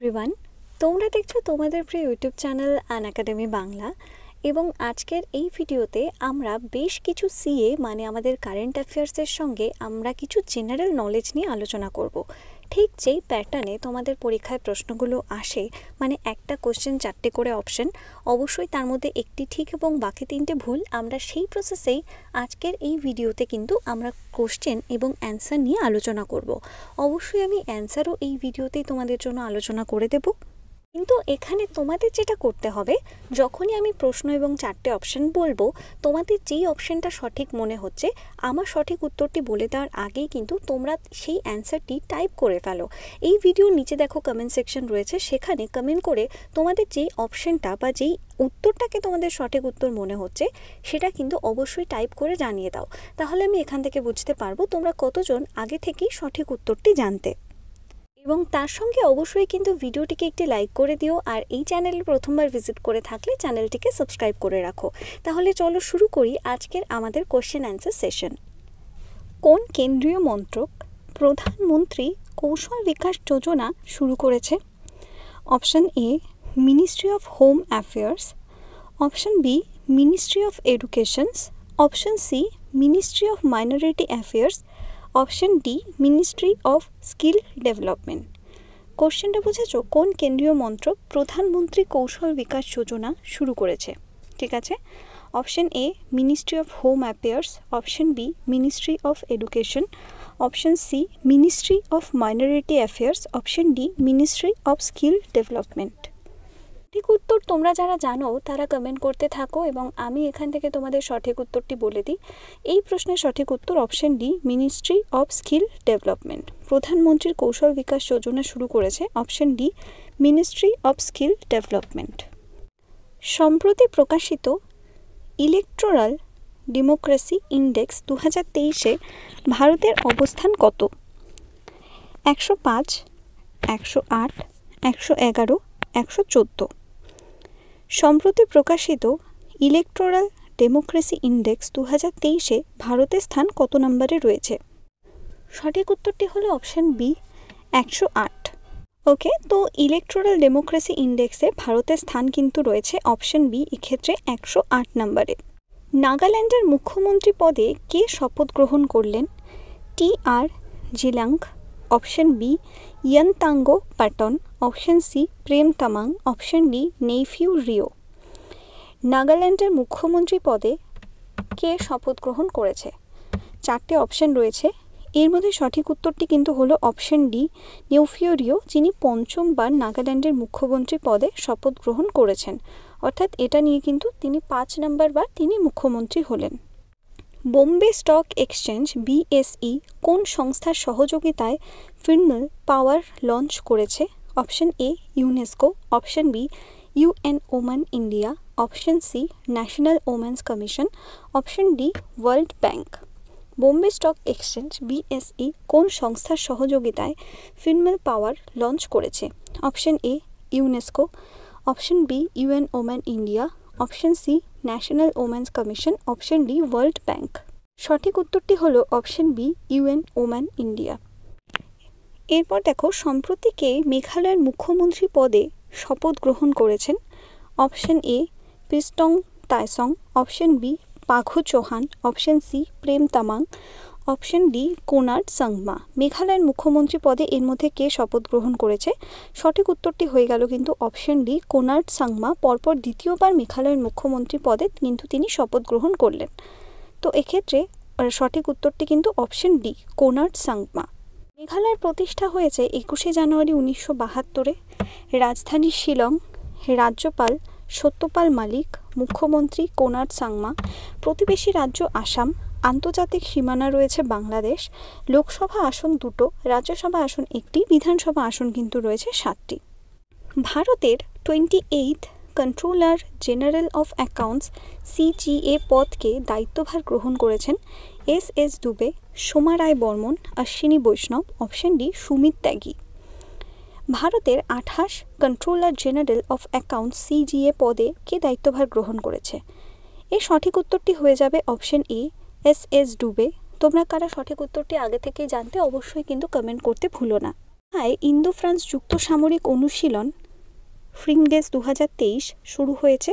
everyone তোমরা দেখছো তোমাদের প্রিয় YouTube channel Unacademy Bangla এবং আজকের এই ভিডিওতে আমরা বেশ কিছু সিএ মানে আমাদের কারেন্ট অ্যাফেয়ার্সের সঙ্গে আমরা কিছু জেনারেল নলেজ নিয়ে আলোচনা করব ঠিক যেই প্যাটার্নে তোমাদের পরীক্ষায় প্রশ্নগুলো আসে মানে একটা কোশ্চেন চারটে করে অপশন অবশ্যই তার মধ্যে একটি ঠিক এবং বাকি তিনটে ভুল আমরা সেই প্রসেসেই আজকের এই ভিডিওতে কিন্তু আমরা কোশ্চেন এবং অ্যান্সার নিয়ে আলোচনা করব অবশ্যই আমি অ্যান্সারও এই ভিডিওতেই তোমাদের জন্য আলোচনা করে দেবো কিন্তু এখানে তোমাদের যেটা করতে হবে যখনই আমি প্রশ্ন এবং চারটে অপশন বলবো তোমাদের যেই অপশনটা সঠিক মনে হচ্ছে আমার সঠিক উত্তরটি বলে দেওয়ার আগেই কিন্তু তোমরা সেই অ্যান্সারটি টাইপ করে ফেলো এই ভিডিওর নিচে দেখো কমেন্ট সেকশন রয়েছে সেখানে কমেন্ট করে তোমাদের যেই অপশনটা বা যেই উত্তরটাকে তোমাদের সঠিক উত্তর মনে হচ্ছে সেটা কিন্তু অবশ্যই টাইপ করে জানিয়ে দাও তাহলে আমি এখান থেকে বুঝতে পারবো তোমরা কতজন আগে থেকেই সঠিক উত্তরটি জানতে এবং তার সঙ্গে অবশ্যই কিন্তু ভিডিওটিকে একটি লাইক করে দিও আর এই চ্যানেলে প্রথমবার ভিজিট করে থাকলে চ্যানেলটিকে সাবস্ক্রাইব করে রাখো তাহলে চলো শুরু করি আজকের আমাদের কোশ্চেন অ্যান্সার সেশন কোন কেন্দ্রীয় মন্ত্রক প্রধানমন্ত্রী কৌশল বিকাশ যোজনা শুরু করেছে option A ministry of home affairs option B ministry of educations option C ministry of minority affairs option D ministry of skill development কোশ্চেনটা বুঝেছ কোন কেন্দ্রীয় মন্ত্রক প্রধানমন্ত্রী কৌশল বিকাশ যোজনা শুরু করেছে ঠিক আছে option A ministry of home affairs option B ministry of education option C ministry of minority affairs option D ministry of skill development সঠিক উত্তর তোমরা যারা জানো তারা কমেন্ট করতে থাকো এবং আমি এখান থেকে তোমাদের সঠিক উত্তরটি বলে দিই এই প্রশ্নের সঠিক উত্তর option D ministry of skill development প্রধানমন্ত্রীর কৌশল বিকাশ যোজনা শুরু করেছে option D ministry of skill development সম্প্রতি প্রকাশিত ইলেকট্রাল ডেমোক্রেসি ইন্ডেক্স দু হাজার তেইশে ভারতের অবস্থান কত একশো পাঁচ একশো আট একশো এগারো একশো চোদ্দো সম্প্রতি প্রকাশিত ইলেকটোরাল ডেমোক্রেসি ইন্ডেক্স দু হাজার তেইশে ভারতের স্থান কত নম্বরে রয়েছে সঠিক উত্তরটি হলো অপশান বি একশো আট ওকে তো ইলেকট্রাল ডেমোক্রেসি ইন্ডেক্সে ভারতের স্থান কিন্তু রয়েছে অপশন বি এক্ষেত্রে একশো আট নম্বরে নাগাল্যান্ডের মুখ্যমন্ত্রী পদে কে শপথ গ্রহণ করলেন T R Zeliang option B Yantango Patton, option C Prem Tamang option D Neiphiu Rio নাগাল্যান্ডের মুখ্যমন্ত্রী পদে কে শপথ গ্রহণ করেছে চারটে অপশন রয়েছে এর মধ্যে সঠিক উত্তরটি কিন্তু হলো অপশন ডি নিউফিওরিও যিনি পঞ্চমবার নাগাল্যান্ডের মুখ্যমন্ত্রী পদে শপথ গ্রহণ করেছেন অর্থাৎ এটা নিয়ে কিন্তু তিনি পাঁচ নাম্বার বার তিনি মুখ্যমন্ত্রী হলেন বোম্বে স্টক এক্সচেঞ্জ বিএসই কোন সংস্থার সহযোগিতায় ফিনমেল পাওয়ার লঞ্চ করেছে option A UNESCO option B UN Women India option C national women's commission option D World Bank Bombay Stock Exchange BSE কোন সংস্থার সহযোগিতায় ফিনমেল পাওয়ার লঞ্চ করেছে option A UNESCO option B UN Women India option C national women's commission option D World Bank সঠিক উত্তরটি হল option B UN Women India এরপর দেখো সম্প্রতি কে মেঘালয়ের মুখ্যমন্ত্রী পদে শপথ গ্রহণ করেছেন অপশন এ পিস্টং তাইসং option B Phagu Chauhan option C Prem Tamang option D Conrad Sangma মেঘালয়ের মুখ্যমন্ত্রী পদে এর মধ্যে কে শপথ গ্রহণ করেছে সঠিক উত্তরটি হয়ে গেল কিন্তু অপশন ডি কোনার্ড সাংমা পরপর দ্বিতীয়বার মেঘালয়ের মুখ্যমন্ত্রী পদে কিন্তু তিনি শপথ গ্রহণ করলেন তো এক্ষেত্রে সঠিক উত্তরটি কিন্তু অপশন ডি কোনার্ড সাংমা মেঘালয়ের প্রতিষ্ঠা হয়েছে একুশে জানুয়ারি উনিশশো বাহাত্তরে রাজধানী শিলং রাজ্যপাল সত্যপাল মালিক মুখ্যমন্ত্রী কোনার সাংমা প্রতিবেশী রাজ্য আসাম আন্তর্জাতিক সীমানা রয়েছে বাংলাদেশ লোকসভা আসন দুটো রাজ্যসভা আসন একটি বিধানসভা আসন কিন্তু রয়েছে সাতটি ভারতের twenty eight controller general of accounts CGA পদকে দায়িত্বভার গ্রহণ করেছেন S S Dubey Soma Roy Barman Ashwini Vaishnaw option D Sumit Tyagi ভারতের আঠাশ controller general of accounts CGA পদে কে দায়িত্বভার গ্রহণ করেছে এর সঠিক উত্তরটি হয়ে যাবে অপশন এ এস এস ডুবে তোমরা কারা সঠিক উত্তরটি আগে থেকেই জানতে অবশ্যই কিন্তু কমেন্ট করতে ভুলো না হ্যাঁ ইন্দো ফ্রান্স যুক্ত সামরিক অনুশীলন ফ্রিঙ্গেস দু শুরু হয়েছে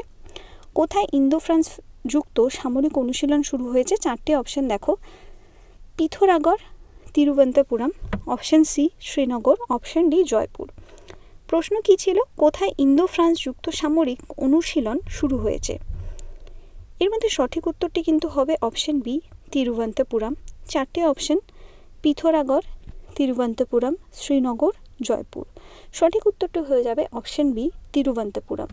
কোথায় ইন্দো ফ্রান্স যুক্ত সামরিক অনুশীলন শুরু হয়েছে চারটে অপশন দেখো Pithoragarh Thiruvananthapuram option C Srinagar option D Jaipur প্রশ্ন কি ছিল কোথায় ইন্দো ফ্রান্স যুক্ত সামরিক অনুশীলন শুরু হয়েছে এর মধ্যে সঠিক উত্তরটি কিন্তু হবে অপশন বি তিরুবন্তপুরম চারটে অপশন পিথোরাগড় তিরুবন্তপুরম শ্রীনগর জয়পুর সঠিক উত্তরটি হয়ে যাবে option B Thiruvananthapuram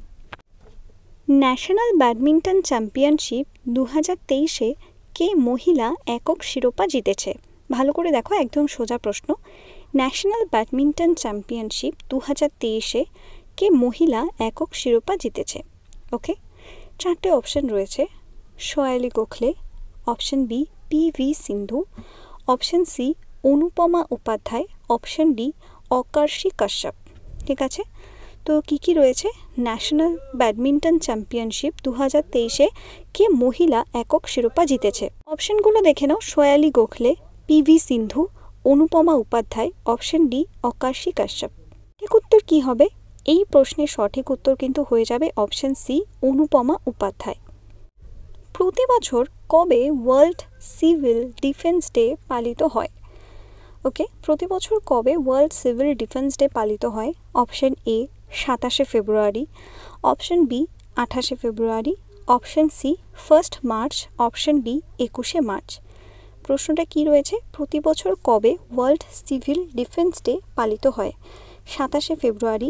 national badminton championship দু হাজার তেইশে কে মহিলা একক শিরোপা জিতেছে ভালো করে দেখো একদম সোজা প্রশ্ন ন্যাশনাল ব্যাডমিন্টন চ্যাম্পিয়নশিপ দু হাজার তেইশে কে মহিলা একক শিরোপা জিতেছে ওকে চারটে অপশন রয়েছে Sayali Gokhale option B P V Sindhu option C Anupama Upadhyaya option D Aakarshi Kashyap ঠিক আছে তো কী কী রয়েছে ন্যাশনাল ব্যাডমিন্টন চ্যাম্পিয়নশিপ দু হাজার তেইশে কে মহিলা একক শিরোপা জিতেছে অপশনগুলো দেখে নাও Sayali Gokhale P V Sindhu Anupama Upadhyaya option D Aakarshi Kashyap ঠিক উত্তর কী হবে এই প্রশ্নের সঠিক উত্তর কিন্তু হয়ে যাবে অপশন সি অনুপমা উপাধ্যায় প্রতি বছর কবে ওয়ার্ল্ড সিভিল ডিফেন্স ডে পালিত হয় ওকে প্রতি বছর কবে ওয়ার্ল্ড সিভিল ডিফেন্স ডে পালিত হয় অপশন এ সাতাশে ফেব্রুয়ারি অপশন বি আঠাশে ফেব্রুয়ারি option C first March option D একুশে মার্চ প্রশ্নটা কি রয়েছে প্রতি বছর কবে ওয়ার্ল্ড সিভিল ডিফেন্স ডে পালিত হয় সাতাশে ফেব্রুয়ারি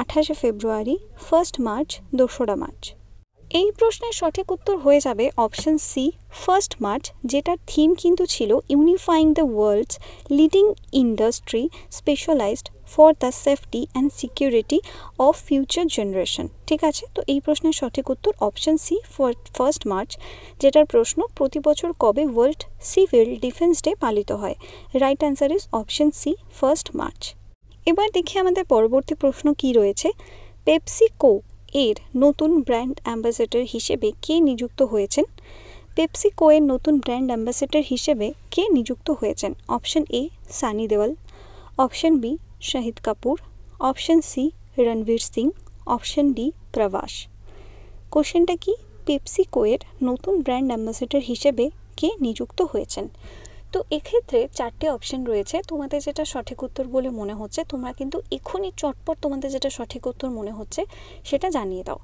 আঠাশে ফেব্রুয়ারি ফার্স্ট মার্চ দোসরা মার্চ এই প্রশ্নের সঠিক উত্তর হয়ে যাবে অপশন সি ফার্স্ট মার্চ যেটার থিম কিন্তু ছিল unifying the world's leading industry specialised for the safety and security of future generation ঠিক আছে তো এই প্রশ্নের সঠিক উত্তর অপশন সি ফার্স্ট মার্চ যেটার প্রশ্ন প্রতি বছর কবে ওয়ার্ল্ড সিভিল ডিফেন্স ডে পালিত হয় right answer is option C first March এবার দেখি আমাদের পরবর্তী প্রশ্ন কি রয়েছে পেপসিকো এর নতুন ব্র্যান্ড অ্যাম্বাসেডর হিসেবে কে নিযুক্ত হয়েছেন পেপসিকো এর নতুন ব্র্যান্ড অ্যাম্বাসেডর হিসেবে কে নিযুক্ত হয়েছেন option A Sunny Deol option B Shahid Kapoor option C Ranveer Singh option D Prabhas কোশ্চেনটা কি পেপসিকো এর নতুন ব্র্যান্ড অ্যাম্বাসেডর হিসেবে কে নিযুক্ত হয়েছেন তো এক্ষেত্রে চারটে অপশন রয়েছে তোমাদের যেটা সঠিক উত্তর বলে মনে হচ্ছে তোমরা কিন্তু এখনই চটপট তোমাদের যেটা সঠিক উত্তর মনে হচ্ছে সেটা জানিয়ে দাও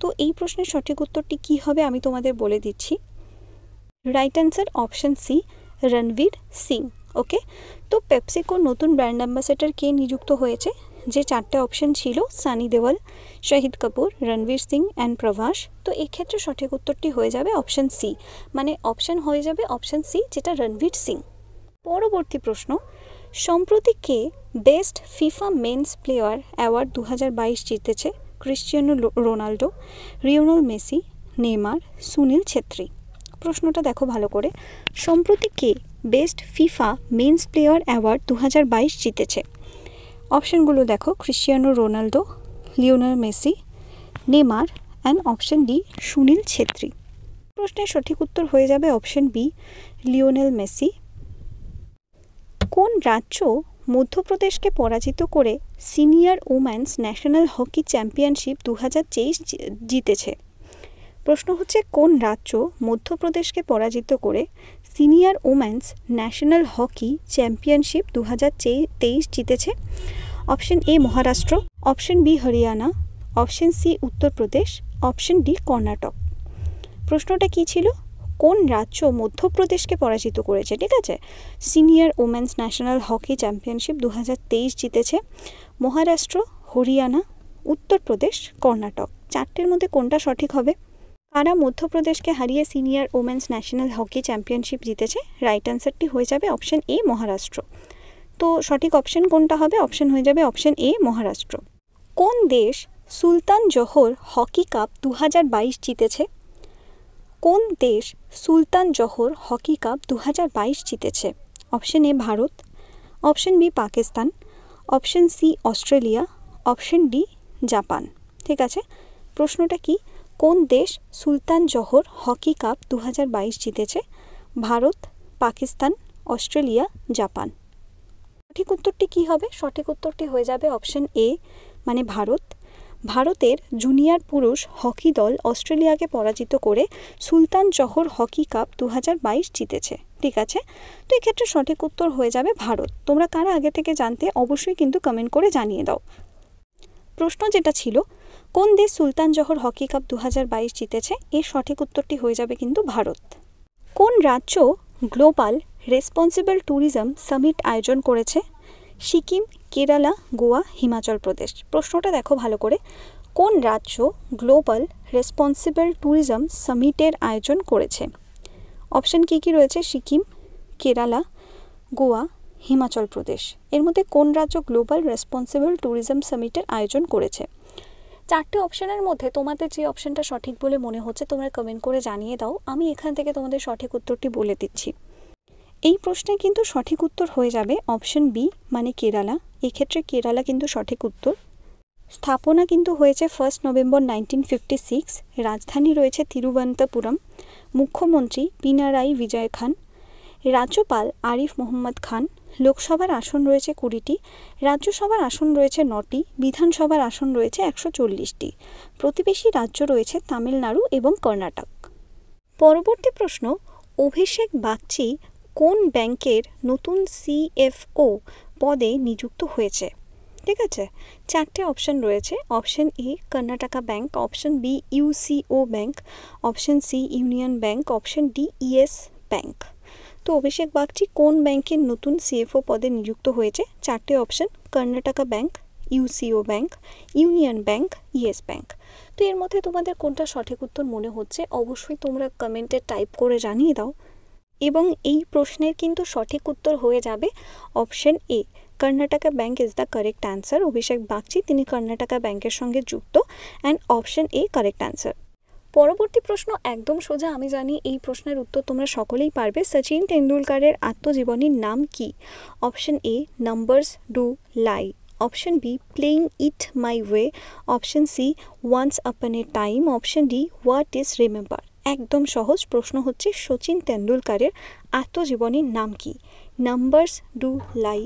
তো এই প্রশ্নের সঠিক উত্তরটি কী হবে আমি তোমাদের বলে দিচ্ছি right answer option C Ranveer Singh okay তো পেপসিকো নতুন ব্র্যান্ড অ্যাম্বাসেডার কে নিযুক্ত হয়েছে যে চারটে অপশন ছিল সানি দেওয়াল শহীদ কাপুর রণবীর সিং অ্যান্ড প্রভাস তো এক্ষেত্রে সঠিক উত্তরটি হয়ে যাবে অপশন সি মানে অপশন হয়ে যাবে অপশন সি যেটা রণবীর সিং পরবর্তী প্রশ্ন সম্প্রতি কে best FIFA men's player award দু বাইশ জিতেছে Cristiano Ronaldo Lionel Messi Neymar Sunil Chhetri প্রশ্নটা দেখো ভালো করে সম্প্রতি কে best FIFA men's player award দু জিতেছে অপশানগুলো দেখো Cristiano Ronaldo Lionel Messi Neymar and option D Sunil Chhetri প্রশ্নের সঠিক উত্তর হয়ে যাবে অপশান বি লিওনেল মেসি কোন রাজ্য মধ্যপ্রদেশকে পরাজিত করে senior women's national hockey championship দু জিতেছে প্রশ্ন হচ্ছে কোন রাজ্য মধ্যপ্রদেশকে পরাজিত করে senior women's national hockey championship দু জিতেছে option A Maharashtra option B Haryana option C Uttar Pradesh option D Karnataka প্রশ্নটা কি ছিল কোন রাজ্য মধ্যপ্রদেশকে পরাজিত করেছে ঠিক আছে senior women's national hockey championship দু জিতেছে মহারাষ্ট্র হরিয়ানা উত্তরপ্রদেশ কর্ণাটক চারটের মধ্যে কোনটা সঠিক হবে কারা মধ্যপ্রদেশকে হারিয়ে senior women's national hockey championship জিতেছে রাইট অ্যান্সারটি হয়ে যাবে অপশন এ মহারাষ্ট্র তো সঠিক অপশন কোনটা হবে অপশন হয়ে যাবে অপশন এ মহারাষ্ট্র কোন দেশ সুলতান জহর হকি কাপ দু জিতেছে কোন দেশ সুলতান জহর হকি কাপ দু জিতেছে option A Bharat option B Pakistan option C Australia option D Japan ঠিক আছে প্রশ্নটা কি কোন দেশ সুলতান জহর হকি কাপ দু জিতেছে ভারত পাকিস্তান অস্ট্রেলিয়া জাপান সঠিক উত্তরটি কি হবে সঠিক উত্তরটি হয়ে যাবে অপশন এ মানে ভারত ভারতের জুনিয়র পুরুষ হকি দল অস্ট্রেলিয়াকে পরাজিত করে সুলতান জহর হকি কাপ দু জিতেছে ঠিক আছে তো এক্ষেত্রে সঠিক উত্তর হয়ে যাবে ভারত তোমরা কারা আগে থেকে জানতে অবশ্যই কিন্তু কমেন্ট করে জানিয়ে দাও প্রশ্ন যেটা ছিল কোন দেশ সুলতান জহর হকি কাপ দু জিতেছে এর সঠিক উত্তরটি হয়ে যাবে কিন্তু ভারত কোন রাজ্য গ্লোবাল রেসপন্সিবল ট্যুরিজম সামিট আয়োজন করেছে সিকিম কেরালা গোয়া হিমাচল প্রদেশ প্রশ্নটা দেখো ভালো করে কোন রাজ্য গ্লোবাল রেসপন্সিবল ট্যুরিজম সামিটের আয়োজন করেছে অপশান কী কী রয়েছে সিকিম কেরালা গোয়া হিমাচল প্রদেশ এর মধ্যে কোন রাজ্য গ্লোবাল রেসপন্সিবল ট্যুরিজম সামিটের আয়োজন করেছে চারটে অপশানের মধ্যে তোমাদের যে অপশানটা সঠিক বলে মনে হচ্ছে তোমরা কমেন্ট করে জানিয়ে দাও আমি এখান থেকে তোমাদের সঠিক উত্তরটি বলে দিচ্ছি এই প্রশ্নে কিন্তু সঠিক উত্তর হয়ে যাবে অপশন বি মানে কেরালা এক্ষেত্রে কেরালা কিন্তু সঠিক উত্তর স্থাপনা কিন্তু হয়েছে first November nineteen fifty six রাজধানী রয়েছে তিরুবনন্তপুরম মুখ্যমন্ত্রী পিনারাই বিজয় খান রাজ্যপাল আরিফ মোহাম্মদ খান লোকসভার আসন রয়েছে কুড়িটি রাজ্যসভার আসন রয়েছে নটি বিধানসভার আসন রয়েছে একশো চল্লিশটি প্রতিবেশী রাজ্য রয়েছে তামিলনাড়ু এবং কর্ণাটক পরবর্তী প্রশ্ন অভিষেক বাগচি কোন ব্যাংকের নতুন সিএফও পদে নিযুক্ত হয়েছে ঠিক আছে চারটে অপশন রয়েছে option A Karnataka Bank option B UCO Bank option C Union Bank option D Yes Bank তো অভিষেক বাগচি কোন ব্যাংকের নতুন সিএফও পদে নিযুক্ত হয়েছে চারটে option Karnataka Bank UCO Bank Union Bank Yes Bank তো এর মধ্যে তোমাদের কোনটা সঠিক উত্তর মনে হচ্ছে অবশ্যই তোমরা কমেন্টে টাইপ করে জানিয়ে দাও এবং এই প্রশ্নের কিন্তু সঠিক উত্তর হয়ে যাবে option A Karnataka Bank is the correct answer Abhishek Bagchi তিনি কর্ণাটকা ব্যাঙ্কের সঙ্গে যুক্ত and option A correct answer পরবর্তী প্রশ্ন একদম সোজা আমি জানি এই প্রশ্নের উত্তর তোমরা সকলেই পারবে সচিন তেন্ডুলকারের আত্মজীবনীর নাম কি option A numbers do lie option B playing it my way option C once upon a time option D what is remember একদম সহজ প্রশ্ন হচ্ছে সচিন তেন্ডুলকারের আত্মজীবনীর নাম কি numbers do lie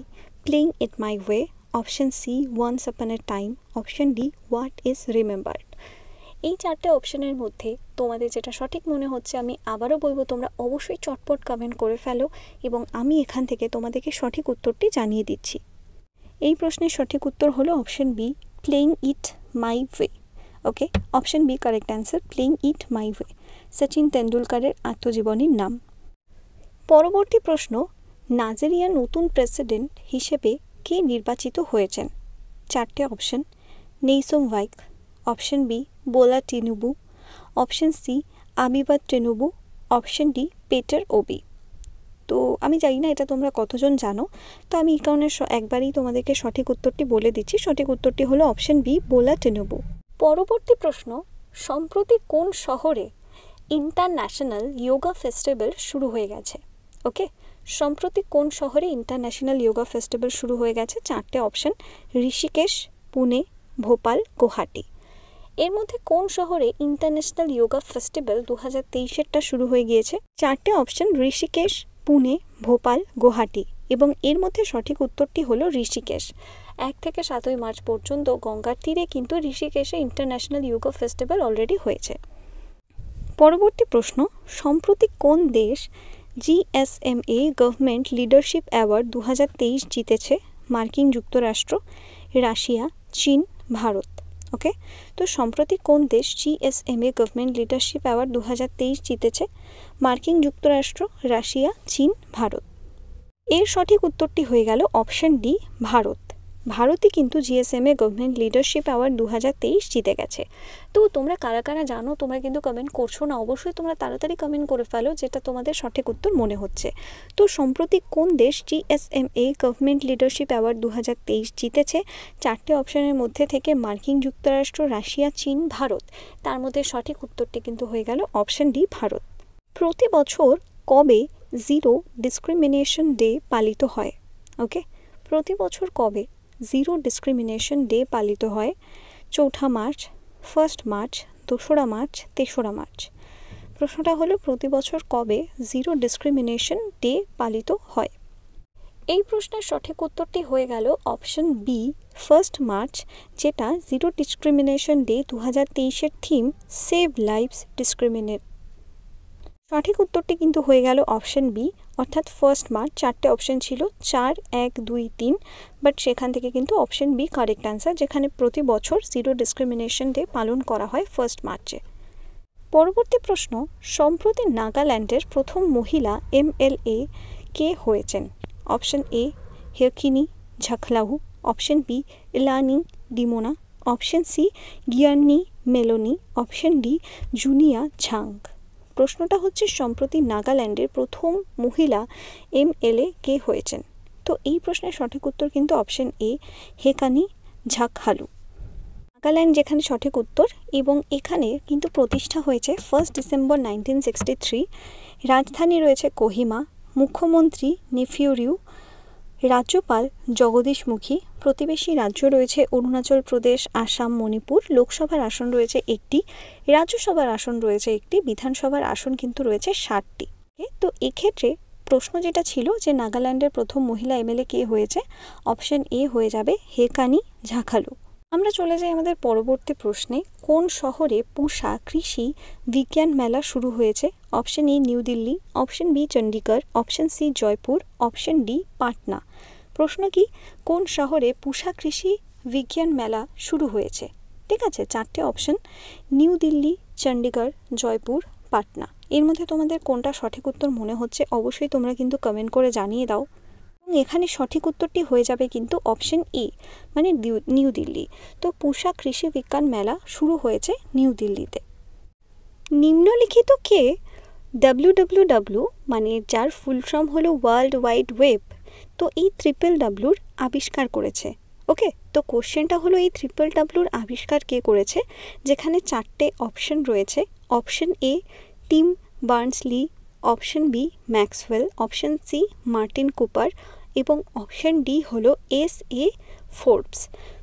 playing it my way option C once upon a time option D what is remembered এই চারটে অপশনের মধ্যে তোমাদের যেটা সঠিক মনে হচ্ছে আমি আবারও বলবো তোমরা অবশ্যই চটপট কমেন্ট করে ফেলো এবং আমি এখান থেকে তোমাদেরকে সঠিক উত্তরটি জানিয়ে দিচ্ছি এই প্রশ্নের সঠিক উত্তর হলো option B playing it my way okay option B correct answer playing it my way Sachin তেন্ডুলকারের আত্মজীবনীর নাম পরবর্তী প্রশ্ন নাইজেরিয়ার নতুন প্রেসিডেন্ট হিসেবে কে নির্বাচিত হয়েছেন চারটে অপশন নেইসোম ভাইক option B Bola Tinubu option C আমিবাদ টেনুবু অপশন ডি পেটার ওবি তো আমি জানি না এটা তোমরা কতজন জানো তো আমি এই কারণে একবারই তোমাদেরকে সঠিক উত্তরটি বলে দিচ্ছি সঠিক উত্তরটি হলো অপশন বি বোলা টেনুবু পরবর্তী প্রশ্ন সম্প্রতি কোন শহরে ইন্টারন্যাশনাল ইয়োগা ফেস্টিভ্যাল শুরু হয়ে গেছে ওকে সম্প্রতি কোন শহরে ইন্টারন্যাশনাল ইয়োগা ফেস্টিভ্যাল শুরু হয়ে গেছে চারটে অপশন ঋষিকেশ পুনে ভোপাল গুয়াহাটি এর মধ্যে কোন শহরে ইন্টারন্যাশনাল ইয়োগা ফেস্টিভ্যাল দু হাজার তেইশেরটা শুরু হয়ে গিয়েছে চারটে অপশন ঋষিকেশ পুনে ভোপাল গুয়াহাটি এবং এর মধ্যে সঠিক উত্তরটি হলো ঋষিকেশ এক থেকে সাতই মার্চ পর্যন্ত গঙ্গার তীরে কিন্তু ঋষিকেশে ইন্টারন্যাশনাল ইয়োগা ফেস্টিভ্যাল অলরেডি হয়েছে পরবর্তী প্রশ্ন সম্প্রতি কোন দেশ জিএসএমএ গভর্নমেন্ট লিডারশিপ অ্যাওয়ার্ড দু জিতেছে মার্কিন যুক্তরাষ্ট্র রাশিয়া চীন ভারত ওকে তো সম্প্রতি কোন দেশ জিএসএমএ গভর্নমেন্ট লিডারশিপ অ্যাওয়ার্ড দু জিতেছে মার্কিন যুক্তরাষ্ট্র রাশিয়া চীন ভারত এর সঠিক উত্তরটি হয়ে গেল অপশন ডি ভারত ভারতে কিন্তু জিএসএমএ গভর্নমেন্ট লিডারশিপ অ্যাওয়ার্ড দু হাজার তেইশ জিতে গেছে তো তোমরা কারা কারা জানো তোমরা কিন্তু কমেন্ট করছো না অবশ্যই তোমরা তাড়াতাড়ি কমেন্ট করে ফেলো যেটা তোমাদের সঠিক উত্তর মনে হচ্ছে তো সম্প্রতি কোন দেশ জিএসএমএ গভর্নমেন্ট লিডারশিপ অ্যাওয়ার্ড দু হাজার তেইশ জিতেছে চারটে অপশনের মধ্যে থেকে মার্কিন যুক্তরাষ্ট্র রাশিয়া চীন ভারত তার মধ্যে সঠিক উত্তরটি কিন্তু হয়ে গেল অপশন ডি ভারত প্রতি বছর কবে জিরো ডিসক্রিমিনেশন ডে পালিত হয় ওকে প্রতি বছর কবে জিরো ডিসক্রিমিনেশন ডে পালিত হয় চৌঠা মার্চ ফার্স্ট মার্চ দোসরা মার্চ তেসরা মার্চ প্রশ্নটা হলো প্রতি বছর কবে জিরো ডিসক্রিমিনেশন ডে পালিত হয় এই প্রশ্নের সঠিক উত্তরটি হয়ে গেল অপশন বি ফার্স্ট মার্চ যেটা জিরো ডিসক্রিমিনেশন ডে দু হাজার তেইশের থিম সেভ লাইভস ডিসক্রিমিনেট সঠিক উত্তরটি কিন্তু হয়ে গেল অপশন বি অর্থাৎ ফার্স্ট মার্চ চারটে অপশন ছিল চার এক দুই তিন বাট সেখান থেকে কিন্তু অপশন বি কারেক্ট অ্যান্সার যেখানে প্রতি বছর জিরো ডিসক্রিমিনেশন ডে পালন করা হয় ফার্স্ট মার্চে পরবর্তী প্রশ্ন সম্প্রতি নাগাল্যান্ডের প্রথম মহিলা এম এল এ কে হয়েছেন অপশন এ হেকিনি ঝাখলাহু অপশন বি ইলানি ডিমোনা অপশন সি গিয়ার্নি মেলোনি অপশন ডি জুনিয়া ঝাং প্রশ্নটা হচ্ছে সম্প্রতি নাগাল্যান্ডের প্রথম মহিলা এম এ কে হয়েছেন তো এই প্রশ্নের সঠিক উত্তর কিন্তু অপশন এ হেকানি ঝাকহালু নাগাল্যান্ড যেখানে সঠিক উত্তর এবং এখানে কিন্তু প্রতিষ্ঠা হয়েছে first December nineteen sixty three রাজধানী রয়েছে কোহিমা মুখ্যমন্ত্রী নেফিউরিউ রাজ্যপাল জগদীশ মুখী প্রতিবেশী রাজ্য রয়েছে অরুণাচল প্রদেশ আসাম মণিপুর লোকসভার আসন রয়েছে একটি রাজ্যসভার আসন রয়েছে একটি বিধানসভার আসন কিন্তু রয়েছে ষাটটি তো এক্ষেত্রে প্রশ্ন যেটা ছিল যে নাগাল্যান্ডের প্রথম মহিলা এমএলএ কে হয়েছে অপশন এ হয়ে যাবে হেকানি ঝাখালু আমরা চলে যাই আমাদের পরবর্তী প্রশ্নে কোন শহরে পোষা কৃষি বিজ্ঞান মেলা শুরু হয়েছে option A New Delhi option B Chandigarh option C Jaipur option D Patna প্রশ্ন কি কোন শহরে পুষা কৃষি বিজ্ঞান মেলা শুরু হয়েছে ঠিক আছে চারটে অপশন নিউ দিল্লি চণ্ডীগড় জয়পুর পাটনা এর মধ্যে তোমাদের কোনটা সঠিক উত্তর মনে হচ্ছে অবশ্যই তোমরা কিন্তু কমেন্ট করে জানিয়ে দাও এখানে সঠিক উত্তরটি হয়ে যাবে কিন্তু অপশন ই e, মানে নিউ দিল্লি তো পুষা কৃষি বিজ্ঞান মেলা শুরু হয়েছে নিউ দিল্লিতে নিম্নলিখিত কে ডাব্লু মানে যার ফুল ফর্ম হলো ওয়ার্ল্ড ওয়াইড ওয়েব তো এই ট্রিপল ডাব্লুর আবিষ্কার করেছে ওকে তো কোশ্চেনটা হলো এই ট্রিপল ডাব্লুর আবিষ্কার কে করেছে যেখানে চারটে অপশন রয়েছে option A Tim Barnsley option B Maxwell option C Martin Cooper এবং অপশান ডি হলো এস এ ফোর্বস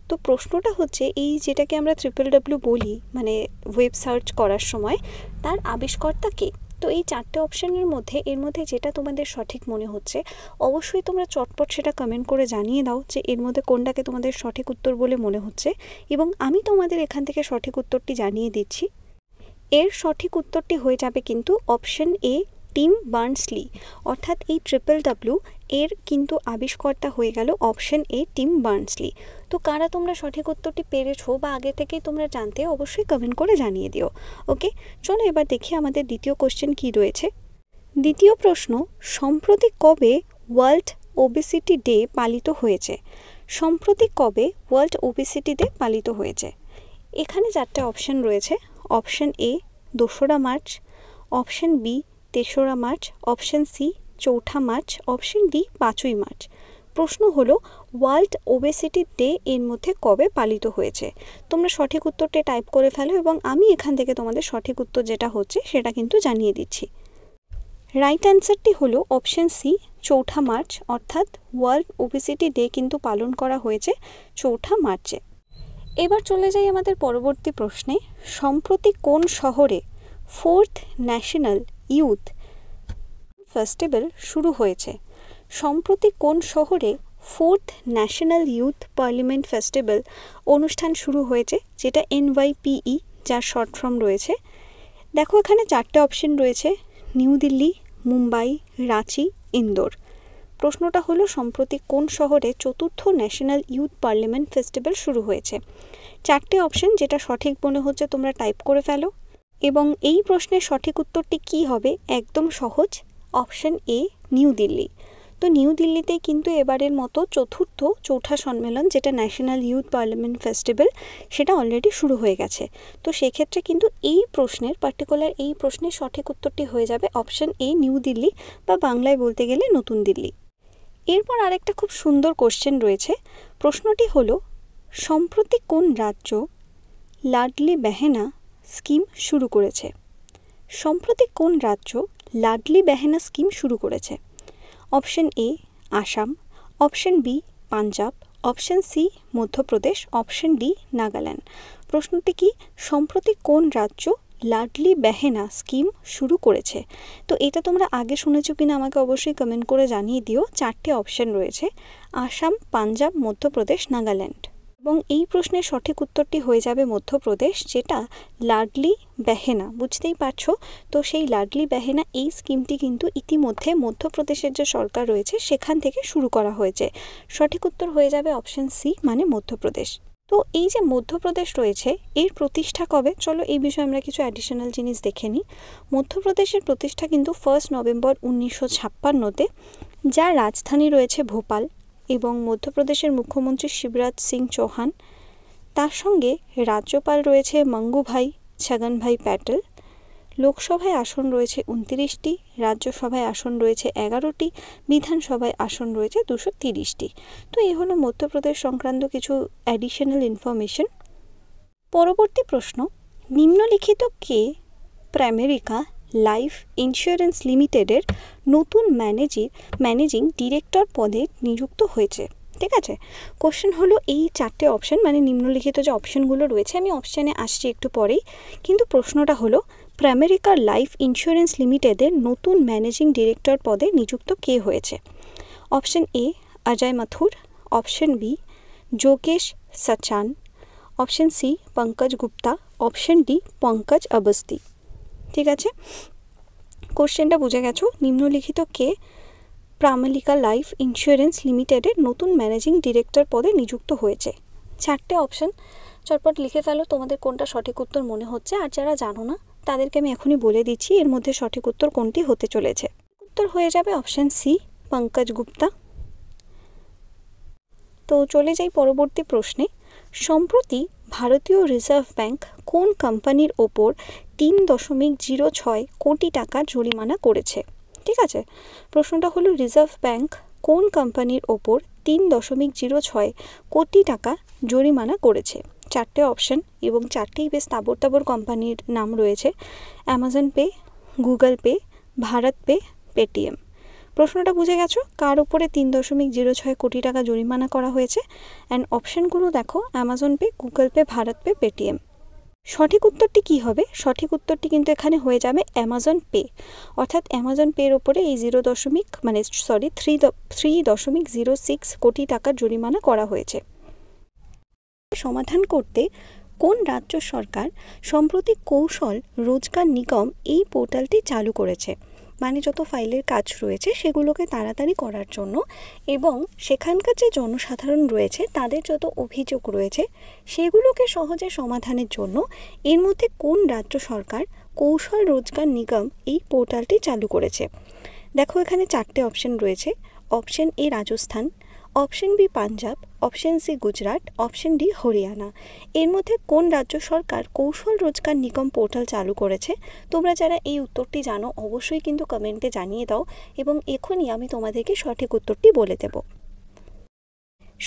তো প্রশ্নটা হচ্ছে এই যেটাকে আমরা ট্রিপল ডাব্লিউ বলি মানে ওয়েব সার্চ করার সময় তার আবিষ্কর্তা কে তো এই চারটে অপশানের মধ্যে এর মধ্যে যেটা তোমাদের সঠিক মনে হচ্ছে অবশ্যই তোমরা চটপট সেটা কমেন্ট করে জানিয়ে দাও যে এর মধ্যে কোনটাকে তোমাদের সঠিক উত্তর বলে মনে হচ্ছে এবং আমি তোমাদের এখান থেকে সঠিক উত্তরটি জানিয়ে দিচ্ছি এর সঠিক উত্তরটি হয়ে যাবে কিন্তু অপশান এ টিম বার্নসলি অর্থাৎ এই ট্রিপল ডাব্লু এর কিন্তু আবিষ্কর্তা হয়ে গেল অপশন এ টিম বার্নসলি তো কারা তোমরা সঠিক উত্তরটি পেরেছো বা আগে থেকেই তোমরা জানতে অবশ্যই কমেন্ট করে জানিয়ে দিও ওকে চলো এবার দেখি আমাদের দ্বিতীয় কোশ্চেন কি রয়েছে দ্বিতীয় প্রশ্ন সম্প্রতি কবে ওয়ার্ল্ড ওবিসিটি ডে পালিত হয়েছে সম্প্রতি কবে ওয়ার্ল্ড ওবিসিটি ডে পালিত হয়েছে এখানে চারটে অপশন রয়েছে অপশন এ দোসরা মার্চ অপশন বি তেসরা মার্চ অপশন সি চৌঠা মার্চ অপশন ডি পাঁচই মার্চ প্রশ্ন হলো ওয়ার্ল্ড ওবেসিটি ডে এর মধ্যে কবে পালিত হয়েছে তোমরা সঠিক উত্তরটি টাইপ করে ফেলো এবং আমি এখান থেকে তোমাদের সঠিক উত্তর যেটা হচ্ছে সেটা কিন্তু জানিয়ে দিচ্ছি রাইট অ্যান্সারটি হলো অপশন সি চৌঠা মার্চ অর্থাৎ ওয়ার্ল্ড ওবেসিটি ডে কিন্তু পালন করা হয়েছে চৌঠা মার্চে এবার চলে যাই আমাদের পরবর্তী প্রশ্নে সম্প্রতি কোন শহরে ফোর্থ ন্যাশনাল ইউথ ফেস্টিভ্যাল শুরু হয়েছে সম্প্রতি কোন শহরে fourth national youth parliament festival অনুষ্ঠান শুরু হয়েছে যেটা এনওয়াইপিই যার শর্ট ফর্ম রয়েছে দেখো এখানে চারটে অপশন রয়েছে নিউ দিল্লি মুম্বাই রাঁচি ইন্দোর প্রশ্নটা হলো সম্প্রতি কোন শহরে চতুর্থ ন্যাশনাল ইউথ পার্লিমেন্ট ফেস্টিভ্যাল শুরু হয়েছে চারটে অপশন যেটা সঠিক মনে হচ্ছে তোমরা টাইপ করে ফেলো এবং এই প্রশ্নের সঠিক উত্তরটি কি হবে একদম সহজ অপশন এ নিউ দিল্লি তো নিউ দিল্লিতে কিন্তু এবারের মতো চতুর্থ চৌঠা সম্মেলন যেটা ন্যাশনাল ইউথ পার্লামেন্ট ফেস্টিভ্যাল সেটা অলরেডি শুরু হয়ে গেছে তো সেক্ষেত্রে কিন্তু এই প্রশ্নের পার্টিকুলার এই প্রশ্নের সঠিক উত্তরটি হয়ে যাবে অপশন এ নিউ দিল্লি বা বাংলায় বলতে গেলে নতুন দিল্লি এরপর আরেকটা খুব সুন্দর কোশ্চেন রয়েছে প্রশ্নটি হলো সম্প্রতি কোন রাজ্য লাডলি বেহেনা স্কিম শুরু করেছে সম্প্রতি কোন রাজ্য লাডলি বেহেনা স্কিম শুরু করেছে option A Assam option B Punjab option C Madhya Pradesh option D Nagaland প্রশ্নটি কি সম্প্রতি কোন রাজ্য লাডলি বেহেনা স্কিম শুরু করেছে তো এটা তোমরা আগে শুনেছো কিনা আমাকে অবশ্যই কমেন্ট করে জানিয়ে দিও চারটে অপশন রয়েছে আসাম পাঞ্জাব মধ্যপ্রদেশ নাগাল্যান্ড এবং এই প্রশ্নের সঠিক উত্তরটি হয়ে যাবে মধ্যপ্রদেশ যেটা লাডলি বেহেনা বুঝতেই পারছো তো সেই লাডলি বেহেনা এই স্কিমটি কিন্তু ইতিমধ্যে মধ্যপ্রদেশের যে সরকার রয়েছে সেখান থেকে শুরু করা হয়েছে সঠিক উত্তর হয়ে যাবে অপশান সি মানে মধ্যপ্রদেশ তো এই যে মধ্যপ্রদেশ রয়েছে এর প্রতিষ্ঠা কবে চলো এই বিষয়ে আমরা কিছু অ্যাডিশনাল জিনিস দেখে নিই মধ্যপ্রদেশের প্রতিষ্ঠা কিন্তু ফার্স্ট নভেম্বর উনিশশো ছাপ্পান্নতে যার রাজধানী রয়েছে ভোপাল এবং মধ্যপ্রদেশের মুখ্যমন্ত্রী শিবরাজ সিং চৌহান তার সঙ্গে রাজ্যপাল রয়েছে মঙ্গুভাই ছাগনভাই প্যাটেল লোকসভায় আসন রয়েছে উনতিরিশটি রাজ্যসভায় আসন রয়েছে এগারোটি বিধানসভায় আসন রয়েছে দুশো তিরিশটি তো এই হলো মধ্যপ্রদেশ সংক্রান্ত কিছু অ্যাডিশনাল ইনফরমেশন পরবর্তী প্রশ্ন নিম্নলিখিত কে প্রাইমেরিকা লাইফ ইন্স্যুরেন্স লিমিটেডের নতুন ম্যানেজিং ম্যানেজিং ডিরেক্টর পদে নিযুক্ত হয়েছে ঠিক আছে কোশ্চেন হলো এই চারটে অপশন মানে নিম্নলিখিত যে অপশনগুলো রয়েছে আমি অপশানে আসছি একটু পরেই কিন্তু প্রশ্নটা হলো প্রামেরিকার লাইফ ইন্স্যুরেন্স লিমিটেডের নতুন ম্যানেজিং ডিরেক্টর পদে নিযুক্ত কে হয়েছে option A Ajay Mathur option B Yogesh Sachan option C Pankaj Gupta option D Pankaj Awasthi ঠিক আছে কোশ্চেনটা বুঝে গেছো নিম্নলিখিত কে প্রামালিকা লাইফ ইন্স্যুরেন্স লিমিটেডের নতুন ম্যানেজিং ডিরেক্টর পদে নিযুক্ত হয়েছে চারটে অপশন চটপট লিখে ফেলো তোমাদের কোনটা সঠিক উত্তর মনে হচ্ছে আর যারা জানো না তাদেরকে আমি এখনই বলে দিচ্ছি এর মধ্যে সঠিক উত্তর কোনটি হতে চলেছে উত্তর হয়ে যাবে অপশান সি পঙ্কজ গুপ্তা তো চলে যাই পরবর্তী প্রশ্নে সম্প্রতি ভারতীয় রিজার্ভ ব্যাংক কোন কোম্পানির ওপর তিন দশমিক জিরো ছয় কোটি টাকা জরিমানা করেছে ঠিক আছে প্রশ্নটা হলো রিজার্ভ ব্যাংক কোন কোম্পানির ওপর তিন দশমিক জিরো ছয় কোটি টাকা জরিমানা করেছে চারটে অপশন এবং চারটেই বেশ তাবর তাবর কোম্পানির নাম রয়েছে Amazon pay Google pay Bharat pay Paytm প্রশ্নটা বুঝে গেছো কার উপরে তিন দশমিক জিরো ছয় কোটি টাকা জরিমানা করা হয়েছে অ্যান্ড অপশনগুলো দেখো Amazon pay Google pay Bharat pay Paytm সঠিক উত্তরটি কি হবে সঠিক উত্তরটি কিন্তু এখানে হয়ে যাবে অ্যামাজন পে অর্থাৎ অ্যামাজন পের ওপরে এই জিরো দশমিক মানে সরি থ্রি থ্রি দশমিক জিরো সিক্স কোটি টাকার জরিমানা করা হয়েছে সমাধান করতে কোন রাজ্য সরকার সম্প্রতি কৌশল রোজগার নিগম এই পোর্টালটি চালু করেছে মানে যত ফাইলের কাজ রয়েছে সেগুলোকে তাড়াতাড়ি করার জন্য এবং সেখানকার যে জনসাধারণ রয়েছে তাদের যত অভিযোগ রয়েছে সেগুলোকে সহজে সমাধানের জন্য এর মধ্যে কোন রাজ্য সরকার কৌশল রোজগার নিগম এই পোর্টালটি চালু করেছে দেখো এখানে চারটে অপশন রয়েছে option A Rajasthan option B Punjab option C Gujarat option D Haryana এর মধ্যে কোন রাজ্য সরকার কৌশল রোজগার নিগম পোর্টাল চালু করেছে তোমরা যারা এই উত্তরটি জানো অবশ্যই কিন্তু কমেন্টে জানিয়ে দাও এবং এখনই আমি তোমাদেরকে সঠিক উত্তরটি বলে দেব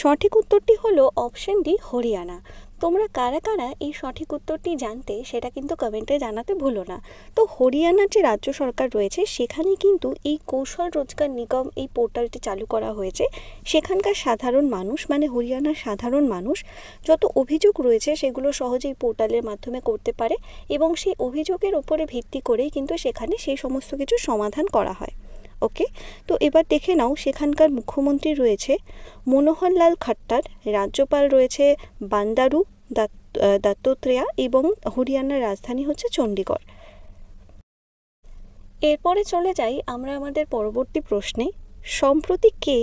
সঠিক উত্তরটি হলো অপশন ডি হরিয়ানা তোমরা কারা কারা এই সঠিক উত্তরটি জানতে সেটা কিন্তু কমেন্টে জানাতে ভুলো না তো হরিয়ানার যে রাজ্য সরকার রয়েছে সেখানে কিন্তু এই কৌশল রোজগার নিগম এই পোর্টালটি চালু করা হয়েছে সেখানকার সাধারণ মানুষ মানে হরিয়ানার সাধারণ মানুষ যত অভিযোগ রয়েছে সেগুলো সহজেই পোর্টালের মাধ্যমে করতে পারে এবং সেই অভিযোগের ওপরে ভিত্তি করেই কিন্তু সেখানে সেই সমস্ত কিছু সমাধান করা হয় ওকে তো এবার দেখে নাও সেখানকার মুখ্যমন্ত্রী রয়েছে মনোহরলাল খাট্টার রাজ্যপাল রয়েছে বান্দারু দাত দত্তত্রেয়া এবং হরিয়ানার রাজধানী হচ্ছে চণ্ডীগড় এরপরে চলে যাই আমরা আমাদের পরবর্তী প্রশ্নে সম্প্রতি কে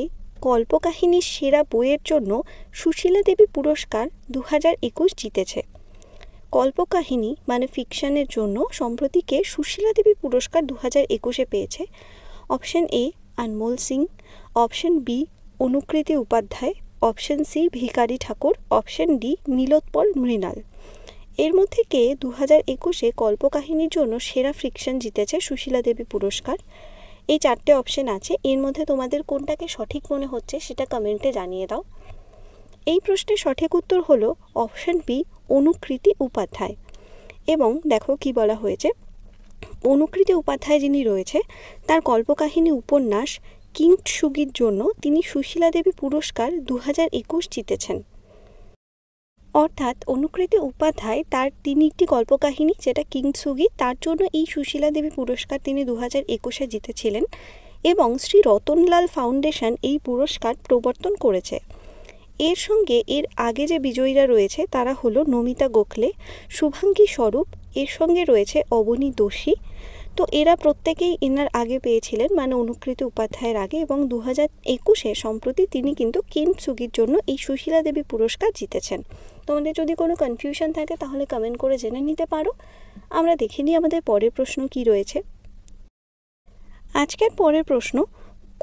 কল্পকাহিনীর সেরা বইয়ের জন্য সুশীলা দেবী পুরস্কার দু হাজার একুশ জিতেছে কল্পকাহিনী মানে ফিকশানের জন্য সম্প্রতি কে সুশীলা দেবী পুরস্কার দু হাজার একুশে পেয়েছে option A Anmol Singh option B Anukriti Upadhyay option C Bhikari Thakur option D Nilotpal Mrinal এর মধ্যে কে দু হাজার একুশে কল্পকাহিনীর জন্য সেরা ফ্রিকশন জিতেছে সুশীলা দেবী পুরস্কার এই চারটে অপশন আছে এর মধ্যে তোমাদের কোনটাকে সঠিক মনে হচ্ছে সেটা কমেন্টে জানিয়ে দাও এই প্রশ্নের সঠিক উত্তর হলো অপশন বি অনুকৃতি উপাধ্যায় এবং দেখো কি বলা হয়েছে অনুকৃতি উপাধ্যায় যিনি রয়েছে তার কল্পকাহিনী উপন্যাস কিংট সুগীর জন্য তিনি সুশীলা দেবী পুরস্কার দু হাজার একুশ জিতেছেন অর্থাৎ অনুকৃতি উপাধ্যায় তার তিনি একটি কল্পকাহিনী যেটা সুগী তার জন্য এই সুশীলা দেবী পুরস্কার তিনি দু হাজার একুশে জিতেছিলেন এবং শ্রী রতনলাল ফাউন্ডেশন এই পুরস্কার প্রবর্তন করেছে এর সঙ্গে এর আগে যে বিজয়ীরা রয়েছে তারা হলো নমিতা গোখলে শুভাঙ্গী স্বরূপ এর সঙ্গে রয়েছে অবনী দোষী তো এরা প্রত্যেকেই এনার আগে পেয়েছিলেন মানে অনুকৃত উপাধ্যায়ের আগে এবং দু হাজার একুশে সম্প্রতি তিনি কিন্তু কিনসুগির জন্য এই সুশীলা দেবী পুরস্কার জিতেছেন তোমাদের যদি কোনো কনফিউশন থাকে তাহলে কমেন্ট করে জেনে নিতে পারো আমরা দেখে নিই আমাদের পরের প্রশ্ন কি রয়েছে আজকের পরের প্রশ্ন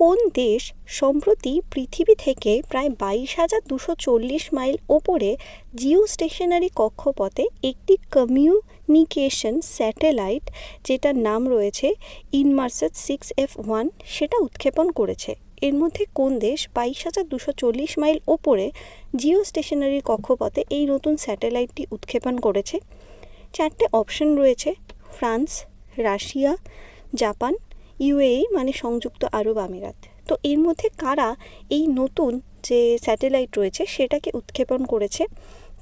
কোন দেশ সম্প্রতি পৃথিবী থেকে প্রায় বাইশ হাজার দুশো চল্লিশ মাইল ওপরে জিও স্টেশনারি কক্ষপথে একটি কমিউনিকেশন স্যাটেলাইট যেটার নাম রয়েছে ইনমার্সেট সিক্স এফ ওয়ান সেটা উৎক্ষেপণ করেছে এর মধ্যে কোন দেশ বাইশ হাজার দুশো চল্লিশ মাইল ওপরে জিও স্টেশনারি কক্ষপথে এই নতুন স্যাটেলাইটটি উৎক্ষেপণ করেছে চারটে অপশন রয়েছে ফ্রান্স রাশিয়া জাপান ইউএই মানে সংযুক্ত আরব আমিরাত তো এর মধ্যে কারা এই নতুন যে স্যাটেলাইট রয়েছে সেটাকে উৎক্ষেপণ করেছে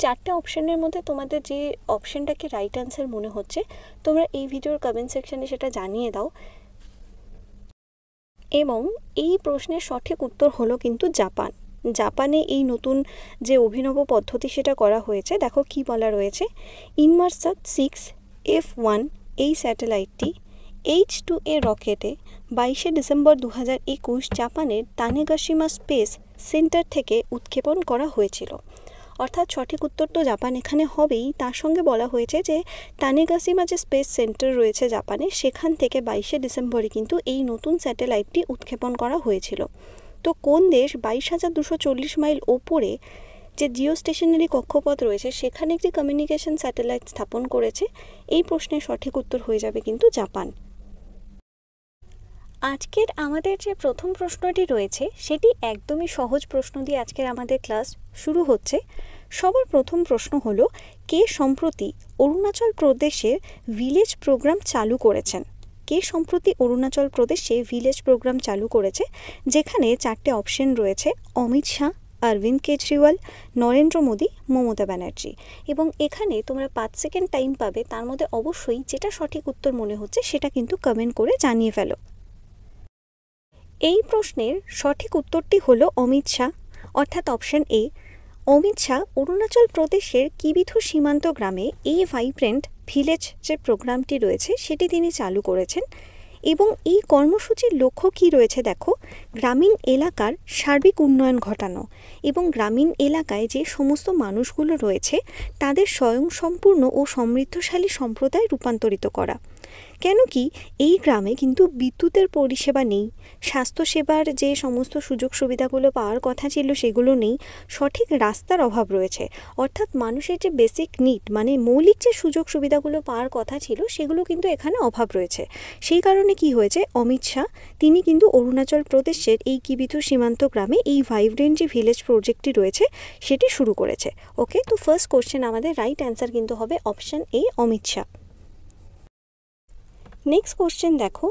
চারটে অপশানের মধ্যে তোমাদের যে অপশানটাকে রাইট অ্যান্সার মনে হচ্ছে তোমরা এই ভিডিওর কমেন্ট সেকশানে সেটা জানিয়ে দাও এবং এই প্রশ্নের সঠিক উত্তর হলো কিন্তু জাপান জাপানে এই নতুন যে অভিনব পদ্ধতি সেটা করা হয়েছে দেখো কি বলা রয়েছে ইনমার্সাত সিক্স এফ ওয়ান এই স্যাটেলাইটটি এইচ টু এ রকেটে বাইশে ডিসেম্বর দু একুশ জাপানের তানেগাসিমা স্পেস সেন্টার থেকে উৎক্ষেপণ করা হয়েছিল অর্থাৎ সঠিক উত্তর তো জাপান এখানে হবেই তার সঙ্গে বলা হয়েছে যে তানেগাসিমা যে স্পেস সেন্টার রয়েছে জাপানে সেখান থেকে বাইশে ডিসেম্বরে কিন্তু এই নতুন স্যাটেলাইটটি উৎক্ষেপণ করা হয়েছিল তো কোন দেশ বাইশ হাজার দুশো চল্লিশ মাইল ওপরে যে জিও স্টেশনারি কক্ষপথ রয়েছে সেখানে একটি কমিউনিকেশন স্যাটেলাইট স্থাপন করেছে এই প্রশ্নের সঠিক উত্তর হয়ে যাবে কিন্তু জাপান আজকের আমাদের যে প্রথম প্রশ্নটি রয়েছে সেটি একদমই সহজ প্রশ্ন দিয়ে আজকের আমাদের ক্লাস শুরু হচ্ছে সবার প্রথম প্রশ্ন হলো কে সম্প্রতি অরুণাচল প্রদেশের ভিলেজ প্রোগ্রাম চালু করেছেন কে সম্প্রতি অরুণাচল প্রদেশে ভিলেজ প্রোগ্রাম চালু করেছে যেখানে চারটে অপশন রয়েছে অমিত শাহ অরবিন্দ কেজরিওয়াল নরেন্দ্র মোদী মমতা ব্যানার্জি এবং এখানে তোমরা পাঁচ সেকেন্ড টাইম পাবে তার মধ্যে অবশ্যই যেটা সঠিক উত্তর মনে হচ্ছে সেটা কিন্তু কমেন্ট করে জানিয়ে ফেলো এই প্রশ্নের সঠিক উত্তরটি হলো অমিত শাহ অর্থাৎ অপশন এ অমিত শাহ অরুণাচল প্রদেশের কিবিথু সীমান্ত গ্রামে এই ভাইব্রেন্ট ভিলেজ যে প্রোগ্রামটি রয়েছে সেটি তিনি চালু করেছেন এবং এই কর্মসূচির লক্ষ্য কি রয়েছে দেখো গ্রামীণ এলাকার সার্বিক উন্নয়ন ঘটানো এবং গ্রামীণ এলাকায় যে সমস্ত মানুষগুলো রয়েছে তাদের স্বয়ংসম্পূর্ণ ও সমৃদ্ধশালী সম্প্রদায় রূপান্তরিত করা কেন কি এই গ্রামে কিন্তু বিদ্যুতের পরিষেবা নেই স্বাস্থ্যসেবার যে সমস্ত সুযোগ সুবিধাগুলো পাওয়ার কথা ছিল সেগুলো নেই সঠিক রাস্তার অভাব রয়েছে অর্থাৎ মানুষের যে বেসিক নিট মানে মৌলিক যে সুযোগ সুবিধাগুলো পাওয়ার কথা ছিল সেগুলো কিন্তু এখানে অভাব রয়েছে সেই কারণে কি হয়েছে অমিত শাহ তিনি কিন্তু অরুণাচল প্রদেশের এই কিবিথু সীমান্ত গ্রামে এই ভাইব্রেন্ট যে ভিলেজ প্রজেক্টটি রয়েছে সেটি শুরু করেছে ওকে তো ফার্স্ট কোশ্চেন আমাদের রাইট অ্যান্সার কিন্তু হবে option A Amit Shah next question দেখো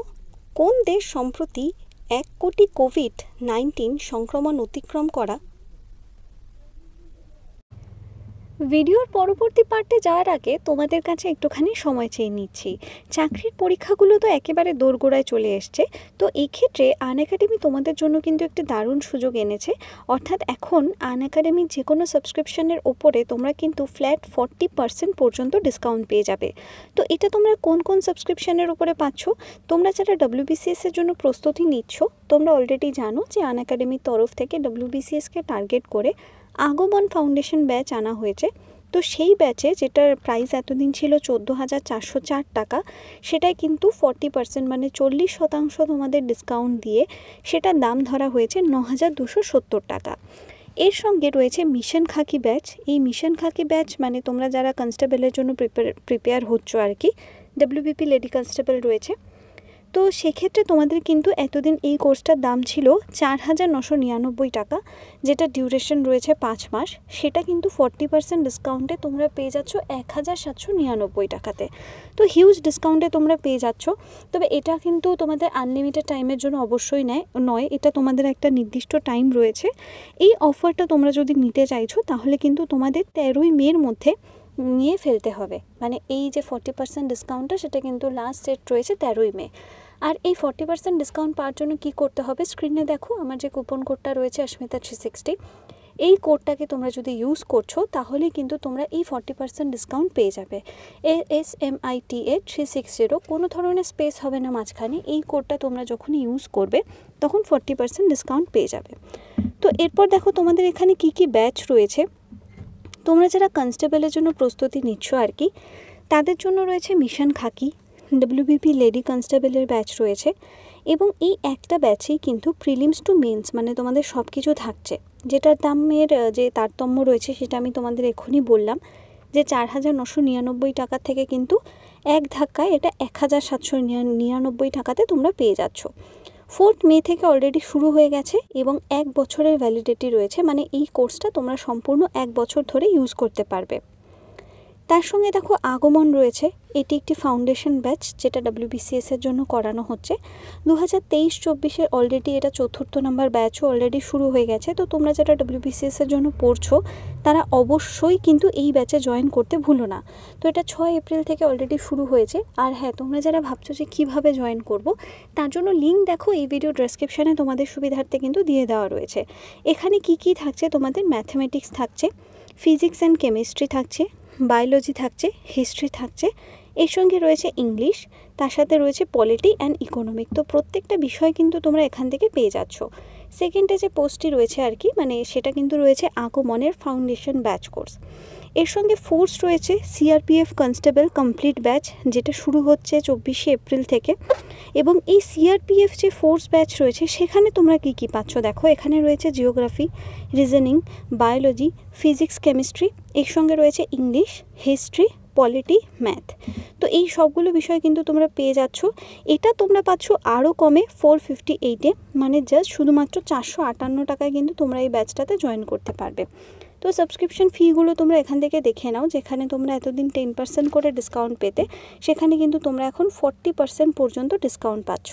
কোন দেশ সম্প্রতি এক কোটি কোভিড নাইন্টিন সংক্রমণ অতিক্রম করা ভিডিওর পরবর্তী পার্টে যাওয়ার আগে তোমাদের কাছে একটুখানি সময় চেয়ে নিচ্ছি চাকরির পরীক্ষাগুলো তো একেবারে দোরগোড়ায় চলে এসছে তো এক্ষেত্রে আন একাডেমি তোমাদের জন্য কিন্তু একটি দারুণ সুযোগ এনেছে অর্থাৎ এখন আন একাডেমি যে কোনো সাবস্ক্রিপশনের ওপরে তোমরা কিন্তু ফ্ল্যাট ফর্টি পার্সেন্ট পর্যন্ত ডিসকাউন্ট পেয়ে যাবে তো এটা তোমরা কোন কোন সাবস্ক্রিপশনের ওপরে পাচ্ছ তোমরা যারা ডাব্লিউবিসিএসের জন্য প্রস্তুতি নিচ্ছ তোমরা অলরেডি জানো যে আন একাডেমির তরফ থেকে ডাব্লিউবিসিএসকে টার্গেট করে আগমন ফাউন্ডেশন ব্যাচ আনা হয়েছে তো সেই ব্যাচে যেটার প্রাইস এতদিন ছিল চোদ্দো হাজার চারশো চার টাকা সেটাই কিন্তু ফর্টি পার্সেন্ট মানে চল্লিশ শতাংশ তোমাদের ডিসকাউন্ট দিয়ে সেটার দাম ধরা হয়েছে ন হাজার দুশো সত্তর টাকা এর সঙ্গে রয়েছে মিশন খাকি ব্যাচ এই মিশন খাকি ব্যাচ মানে তোমরা যারা কনস্টেবলের জন্য প্রিপেয়ার প্রিপেয়ার হচ্ছ আর কি ডাব্লিউবিপি লেডি কনস্টেবল রয়েছে তো সেক্ষেত্রে তোমাদের কিন্তু এতদিন এই কোর্সটার দাম ছিল চার হাজার নশো নিরানব্বই টাকা যেটা ডিউরেশন রয়েছে পাঁচ মাস সেটা কিন্তু ফর্টি পার্সেন্ট ডিসকাউন্টে তোমরা পেয়ে যাচ্ছ এক হাজার সাতশো নিরানব্বই টাকাতে তো হিউজ ডিসকাউন্টে তোমরা পেয়ে যাচ্ছ তবে এটা কিন্তু তোমাদের আনলিমিটেড টাইমের জন্য অবশ্যই নেয় নয় এটা তোমাদের একটা নির্দিষ্ট টাইম রয়েছে এই অফারটা তোমরা যদি নিতে চাইছো তাহলে কিন্তু তোমাদের তেরোই মের মধ্যে নিয়ে ফেলতে হবে মানে এই যে ফর্টি পার্সেন্ট ডিসকাউন্টটা সেটা কিন্তু লাস্ট ডেট রয়েছে তেরোই মে আর এই ফর্টি পার্সেন্ট ডিসকাউন্ট পাওয়ার জন্য কী করতে হবে স্ক্রিনে দেখো আমার যে কুপন কোডটা রয়েছে অস্মিতা থ্রি সিক্সটি এই কোডটাকে তোমরা যদি ইউজ করছো তাহলে কিন্তু তোমরা এই ফর্টি পার্সেন্ট ডিসকাউন্ট পেয়ে যাবে A S M I T A three six zero কোনো ধরনের স্পেস হবে না মাঝখানে এই কোডটা তোমরা যখন ইউজ করবে তখন ফর্টি পার্সেন্ট ডিসকাউন্ট পেয়ে যাবে তো এরপর দেখো তোমাদের এখানে কি কি ব্যাচ রয়েছে তোমরা যারা কনস্টেবলের জন্য প্রস্তুতি নিচ্ছ আর কি তাদের জন্য রয়েছে মিশন খাকি ডব্লিউবিপি লেডি কনস্টেবলের ব্যাচ রয়েছে এবং এই একটা ব্যাচেই কিন্তু প্রিলিমস টু মেন্স মানে তোমাদের সব কিছু থাকছে যেটার দামের যে তারতম্য রয়েছে সেটা আমি তোমাদের এখনই বললাম যে চার হাজার নশো নিরানব্বই টাকা থেকে কিন্তু এক ধাক্কায় এটা এক হাজার সাতশো নিরানব্বই টাকাতে তোমরা পেয়ে যাচ্ছ ফোর্থ মে থেকে অলরেডি শুরু হয়ে গেছে এবং এক বছরের ভ্যালিডিটি রয়েছে মানে এই কোর্সটা তোমরা সম্পূর্ণ এক বছর ধরে ইউজ করতে পারবে তার সঙ্গে দেখো আগমন রয়েছে এটি একটি ফাউন্ডেশন ব্যাচ যেটা ডাব্লিউবিসিএস এর জন্য করানো হচ্ছে দু হাজার তেইশ চব্বিশের অলরেডি এটা চতুর্থ নাম্বার ব্যাচও অলরেডি শুরু হয়ে গেছে তো তোমরা যারা ডাব্লিউবিসিএস এর জন্য পড়ছো তারা অবশ্যই কিন্তু এই ব্যাচে জয়েন করতে ভুলো না তো এটা ছয় এপ্রিল থেকে অলরেডি শুরু হয়েছে আর হ্যাঁ তোমরা যারা ভাবছো যে কীভাবে জয়েন করব তার জন্য লিঙ্ক দেখো এই ভিডিও ডেসক্রিপশানে তোমাদের সুবিধার্থে কিন্তু দিয়ে দেওয়া রয়েছে এখানে কি কি থাকছে তোমাদের ম্যাথমেটিক্স থাকছে ফিজিক্স অ্যান্ড কেমিস্ট্রি থাকছে বায়োলজি থাকছে হিস্ট্রি থাকছে এর সঙ্গে রয়েছে ইংলিশ তার সাথে রয়েছে পলিটি অ্যান্ড ইকোনমিক তো প্রত্যেকটা বিষয় কিন্তু তোমরা এখান থেকে পেয়ে যাচ্ছ সেকেন্ডে যে পোস্টটি রয়েছে আর কি মানে সেটা কিন্তু রয়েছে আগমনের ফাউন্ডেশন ব্যাচ কোর্স এর সঙ্গে ফোর্স রয়েছে সিআরপিএফ কনস্টেবল কমপ্লিট ব্যাচ যেটা শুরু হচ্ছে চব্বিশে এপ্রিল থেকে এবং এই সিআরপিএফ যে ফোর্স ব্যাচ রয়েছে সেখানে তোমরা কি কি পাচ্ছ দেখো এখানে রয়েছে geography reasoning biology physics chemistry এর সঙ্গে রয়েছে ইংলিশ হিস্ট্রি পলিটি ম্যাথ তো এই সবগুলো বিষয় কিন্তু তোমরা পেয়ে যাচ্ছ এটা তোমরা পাচ্ছ আরও কমে ফোর ফিফটি এইটে মানে জাস্ট শুধুমাত্র চারশো আটান্ন টাকায় কিন্তু তোমরা এই ব্যাচটাতে জয়েন করতে পারবে তো সাবস্ক্রিপশন ফিগুলো তোমরা এখান থেকে দেখে নাও যেখানে তোমরা এতদিন টেন পার্সেন্ট করে ডিসকাউন্ট পেতে সেখানে কিন্তু তোমরা এখন ফর্টি পার্সেন্ট পর্যন্ত ডিসকাউন্ট পাচ্ছ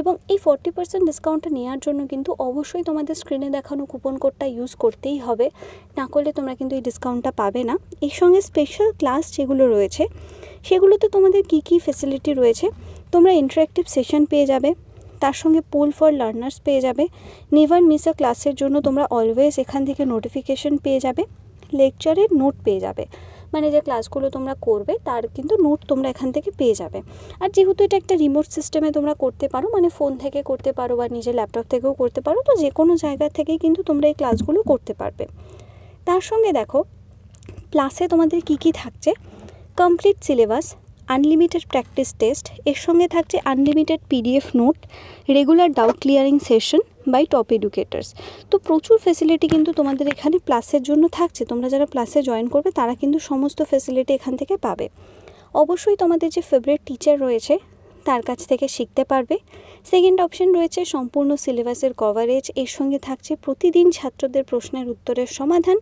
এবং এই ফর্টি পার্সেন্ট ডিসকাউন্টটা নেওয়ার জন্য কিন্তু অবশ্যই তোমাদের স্ক্রিনে দেখানো কুপন কোডটা ইউজ করতেই হবে না করলে তোমরা কিন্তু এই ডিসকাউন্টটা পাবে না এর সঙ্গে স্পেশাল ক্লাস যেগুলো রয়েছে সেগুলোতে তোমাদের কি কি ফেসিলিটি রয়েছে তোমরা ইন্টারেক্টিভ সেশন পেয়ে যাবে তার সঙ্গে পুল ফর লার্নার্স পেয়ে যাবে নেভার মিস আ ক্লাসের জন্য তোমরা অলওয়েজ এখান থেকে নোটিফিকেশন পেয়ে যাবে লেকচারের নোট পেয়ে যাবে মানে যে ক্লাসগুলো তোমরা করবে তার কিন্তু নোট তোমরা এখান থেকে পেয়ে যাবে আর যেহেতু এটা একটা রিমোট সিস্টেমে তোমরা করতে পারো মানে ফোন থেকে করতে পারো বা নিজের ল্যাপটপ থেকেও করতে পারো তো যে কোনো জায়গা থেকেই কিন্তু তোমরা এই ক্লাসগুলো করতে পারবে তার সঙ্গে দেখো ক্লাসে তোমাদের কি কি থাকছে complete syllabus unlimited practice test এর সঙ্গে থাকছে unlimited PDF note regular doubt clearing session by top educators তো প্রচুর ফেসিলিটি কিন্তু তোমাদের এখানে প্লাসের জন্য থাকছে তোমরা যারা প্লাসে জয়েন করবে তারা কিন্তু সমস্ত ফেসিলিটি এখান থেকে পাবে অবশ্যই তোমাদের যে ফেভারিট টিচার রয়েছে তার কাছ থেকে শিখতে পারবে সেকেন্ড অপশন রয়েছে সম্পূর্ণ সিলেবাসের কভারেজ এর সঙ্গে থাকছে প্রতিদিন ছাত্রদের প্রশ্নের উত্তরের সমাধান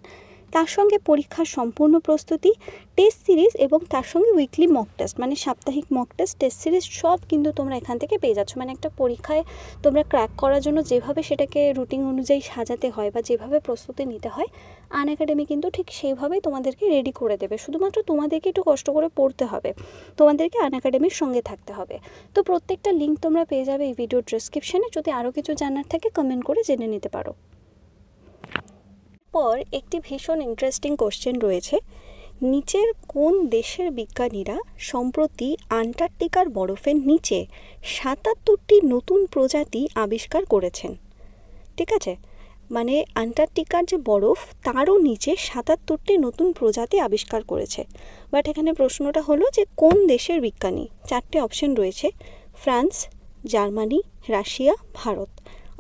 তার সঙ্গে পরীক্ষার সম্পূর্ণ প্রস্তুতি টেস্ট সিরিজ এবং তার সঙ্গে উইকলি মক টেস্ট মানে সাপ্তাহিক মক টেস্ট টেস্ট সিরিজ সব কিন্তু তোমরা এখান থেকে পেয়ে যাচ্ছ মানে একটা পরীক্ষায় তোমরা ক্র্যাক করার জন্য যেভাবে সেটাকে রুটিন অনুযায়ী সাজাতে হয় বা যেভাবে প্রস্তুতি নিতে হয় আন একাডেমি কিন্তু ঠিক সেইভাবেই তোমাদেরকে রেডি করে দেবে শুধুমাত্র তোমাদেরকে একটু কষ্ট করে পড়তে হবে তোমাদেরকে আন একাডেমির সঙ্গে থাকতে হবে তো প্রত্যেকটা লিঙ্ক তোমরা পেয়ে যাবে এই ভিডিও ডিসক্রিপশানে যদি আরও কিছু জানার থাকে কমেন্ট করে জেনে নিতে পারো পর একটি ভীষণ ইন্টারেস্টিং কোশ্চেন রয়েছে নিচের কোন দেশের বিজ্ঞানীরা সম্প্রতি আন্টার্কটিকার বরফের নিচে সাতাত্তরটি নতুন প্রজাতি আবিষ্কার করেছেন ঠিক আছে মানে আন্টার্কটিকার যে বরফ তারও নিচে সাতাত্তরটি নতুন প্রজাতি আবিষ্কার করেছে বাট এখানে প্রশ্নটা হলো যে কোন দেশের বিজ্ঞানী চারটে অপশন রয়েছে ফ্রান্স জার্মানি রাশিয়া ভারত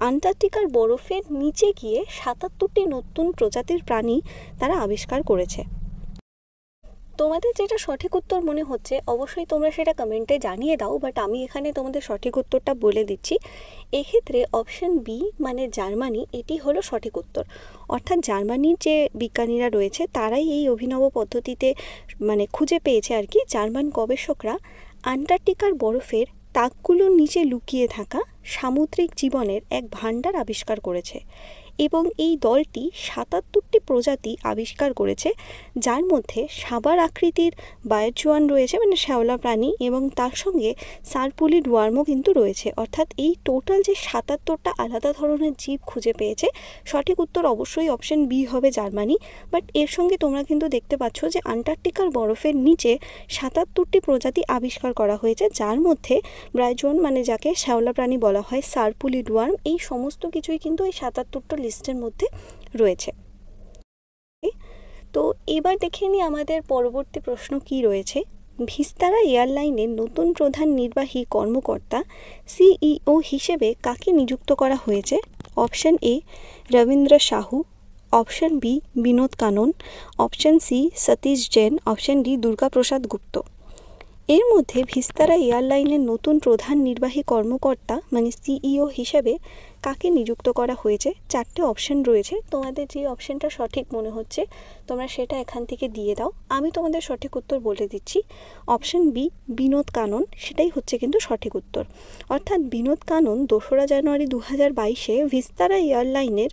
আন্টার্কটিকার বরফের নিচে গিয়ে সাতাত্তরটি নতুন প্রজাতির প্রাণী তারা আবিষ্কার করেছে তোমাদের যেটা সঠিক উত্তর মনে হচ্ছে অবশ্যই তোমরা সেটা কমেন্টে জানিয়ে দাও বাট আমি এখানে তোমাদের সঠিক উত্তরটা বলে দিচ্ছি এক্ষেত্রে অপশন বি মানে জার্মানি এটি হলো সঠিক উত্তর অর্থাৎ জার্মানির যে বিজ্ঞানীরা রয়েছে তারাই এই অভিনব পদ্ধতিতে মানে খুঁজে পেয়েছে আর কি জার্মান গবেষকরা আন্টার্কটিকার বরফের তাকগুলোর নিচে লুকিয়ে থাকা সামুদ্রিক জীবনের এক ভাণ্ডার আবিষ্কার করেছে এবং এই দলটি সাতাত্তরটি প্রজাতি আবিষ্কার করেছে যার মধ্যে সাবার আকৃতির বায়োচুয়ান রয়েছে মানে শ্যাওলা প্রাণী এবং তার সঙ্গে সারপুলি ওয়ার্মও কিন্তু রয়েছে অর্থাৎ এই টোটাল যে সাতাত্তরটা আলাদা ধরনের জীব খুঁজে পেয়েছে সঠিক উত্তর অবশ্যই অপশন বি হবে জার্মানি বাট এর সঙ্গে তোমরা কিন্তু দেখতে পাচ্ছ যে আন্টার্কটিকার বরফের নিচে সাতাত্তরটি প্রজাতি আবিষ্কার করা হয়েছে যার মধ্যে ব্রাইজন মানে যাকে শ্যাওলা প্রাণী বলা হয় সারপুলি ডুয়ার্ম এই সমস্ত কিছুই কিন্তু এই সাতাত্তরটা লিস্টের মধ্যে রয়েছে তো এবার দেখে নিই আমাদের পরবর্তী প্রশ্ন কি রয়েছে ভিস্তারা এয়ারলাইনের নতুন প্রধান নির্বাহী কর্মকর্তা সিইও হিসেবে কাকে নিযুক্ত করা হয়েছে option A Rabindra Sahu option B Binod Kanan option C Satish Jain option D Durgaprasad Gupta এর মধ্যে ভিস্তারা এয়ারলাইনের নতুন প্রধান নির্বাহী কর্মকর্তা মানে সিইও হিসেবে কাকে নিযুক্ত করা হয়েছে চারটে অপশন রয়েছে তোমাদের যে অপশনটা সঠিক মনে হচ্ছে তোমরা সেটা এখান থেকে দিয়ে দাও আমি তোমাদের সঠিক উত্তর বলে দিচ্ছি অপশন বি বিনোদ কানন সেটাই হচ্ছে কিন্তু সঠিক উত্তর অর্থাৎ বিনোদ কানন দোসরা জানুয়ারি দু হাজার বাইশে ভিস্তারা এয়ারলাইনের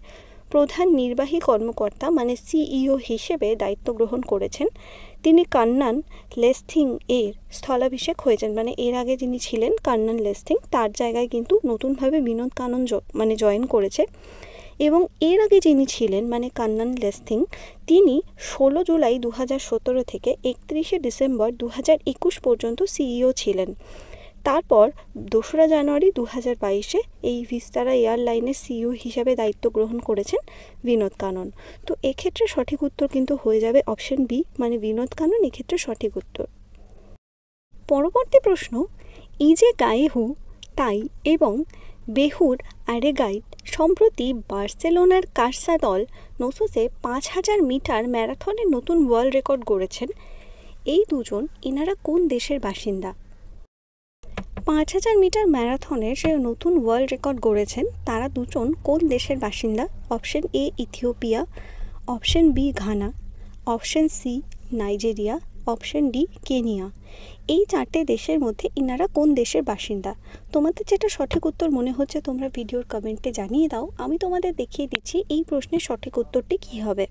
প্রধান নির্বাহী কর্মকর্তা মানে সিইও e হিসেবে দায়িত্ব গ্রহণ করেছেন তিনি কান্নান লেস্থিং এর স্থলাভিষেক হয়েছেন মানে এর আগে যিনি ছিলেন কান্নান লেস্থিং তার জায়গায় কিন্তু নতুনভাবে বিনোদ কানন মানে জয়েন করেছে এবং এর আগে যিনি ছিলেন মানে কান্নান লেস্থিং তিনি ষোলো জুলাই দু হাজার সতেরো থেকে একত্রিশে ডিসেম্বর দু হাজার একুশ পর্যন্ত সিইও e ছিলেন তারপর দোসরা জানুয়ারি দু হাজার বাইশে এই ভিস্তারা এয়ারলাইনের সিইও হিসাবে দায়িত্ব গ্রহণ করেছেন বিনোদ কানন তো এক্ষেত্রে সঠিক উত্তর কিন্তু হয়ে যাবে অপশন বি মানে বিনোদ কানন এক্ষেত্রে সঠিক উত্তর পরবর্তী প্রশ্ন ই যে গায়ে হু তাই এবং বেহুর গাইড সম্প্রতি বার্সেলোনার কার্সা দল নসোসে পাঁচ হাজার মিটার ম্যারাথনে নতুন ওয়ার্ল্ড রেকর্ড গড়েছেন এই দুজন এনারা কোন দেশের বাসিন্দা পাঁচ হাজার মিটার ম্যারাথনে যে নতুন ওয়ার্ল্ড রেকর্ড গড়েছেন তারা দুজন কোন দেশের বাসিন্দা option A Ethiopia option B Ghana option C Nigeria option D Kenya এই চারটে দেশের মধ্যে ইনারা কোন দেশের বাসিন্দা তোমাদের যেটা সঠিক উত্তর মনে হচ্ছে তোমরা ভিডিওর কমেন্টে জানিয়ে দাও আমি তোমাদের দেখিয়ে দিচ্ছি এই প্রশ্নের সঠিক উত্তরটি কী হবে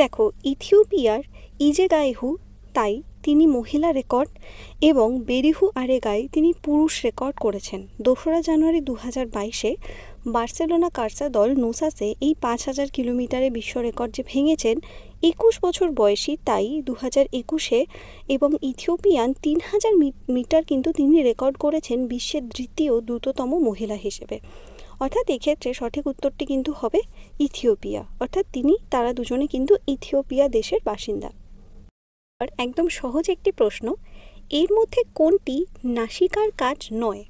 দেখো ইথিওপিয়ার ইজেগাইহু তাই তিনি মহিলা রেকর্ড এবং বেরিহু আরেগায় তিনি পুরুষ রেকর্ড করেছেন দোসরা জানুয়ারি দু হাজার বাইশে বার্সেলোনা কার্সা দল নোসাসে এই পাঁচ হাজার কিলোমিটারে বিশ্ব রেকর্ড যে ভেঙেছেন একুশ বছর বয়সী তাই দু হাজার একুশে এবং ইথিওপিয়ান তিন হাজার মিটার কিন্তু তিনি রেকর্ড করেছেন বিশ্বের দ্বিতীয় দ্রুততম মহিলা হিসেবে অর্থাৎ এক্ষেত্রে সঠিক উত্তরটি কিন্তু হবে ইথিওপিয়া অর্থাৎ তিনি তারা দুজনে কিন্তু ইথিওপিয়া দেশের বাসিন্দা আর একদম সহজ একটি প্রশ্ন এর মধ্যে কোনটি নাসিকার কাজ নয়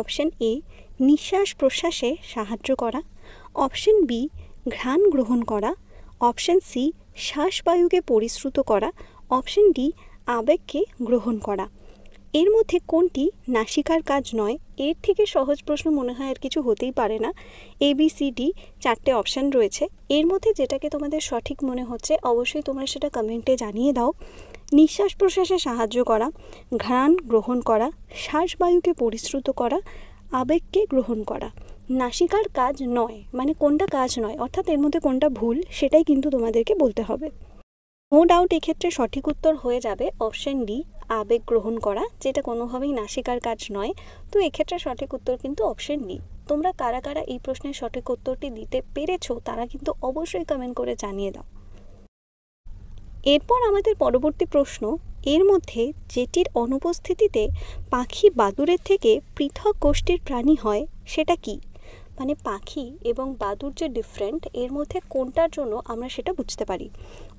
অপশান এ নিঃশ্বাস প্রশ্বাসে সাহায্য করা অপশান বি ঘ্রাণ গ্রহণ করা অপশান সি শ্বাসবায়ুকে পরিশ্রুত করা অপশান ডি আবেগকে গ্রহণ করা এর মধ্যে কোনটি নাসিকার কাজ নয় এর থেকে সহজ প্রশ্ন মনে হয় আর কিছু হতেই পারে না এবিসিডি চারটে অপশান রয়েছে এর মধ্যে যেটাকে তোমাদের সঠিক মনে হচ্ছে অবশ্যই তোমরা সেটা কমেন্টে জানিয়ে দাও নিঃশ্বাস প্রশ্বাসে সাহায্য করা ঘ্রাণ গ্রহণ করা শ্বাসবায়ুকে পরিশ্রুত করা আবেগকে গ্রহণ করা নাসিকার কাজ নয় মানে কোনটা কাজ নয় অর্থাৎ এর মধ্যে কোনটা ভুল সেটাই কিন্তু তোমাদেরকে বলতে হবে নো ডাউট এক্ষেত্রে সঠিক উত্তর হয়ে যাবে অপশান ডি আবেগ গ্রহণ করা যেটা কোনোভাবেই না শেখার কাজ নয় তো এক্ষেত্রে সঠিক উত্তর কিন্তু অপশন নেই তোমরা কারা কারা এই প্রশ্নের সঠিক উত্তরটি দিতে পেরেছো তারা কিন্তু অবশ্যই কমেন্ট করে জানিয়ে দাও এরপর আমাদের পরবর্তী প্রশ্ন এর মধ্যে যেটির অনুপস্থিতিতে পাখি বাদুরের থেকে পৃথক গোষ্ঠীর প্রাণী হয় সেটা কি মানে পাখি এবং বাদুর যে ডিফারেন্ট এর মধ্যে কোনটার জন্য আমরা সেটা বুঝতে পারি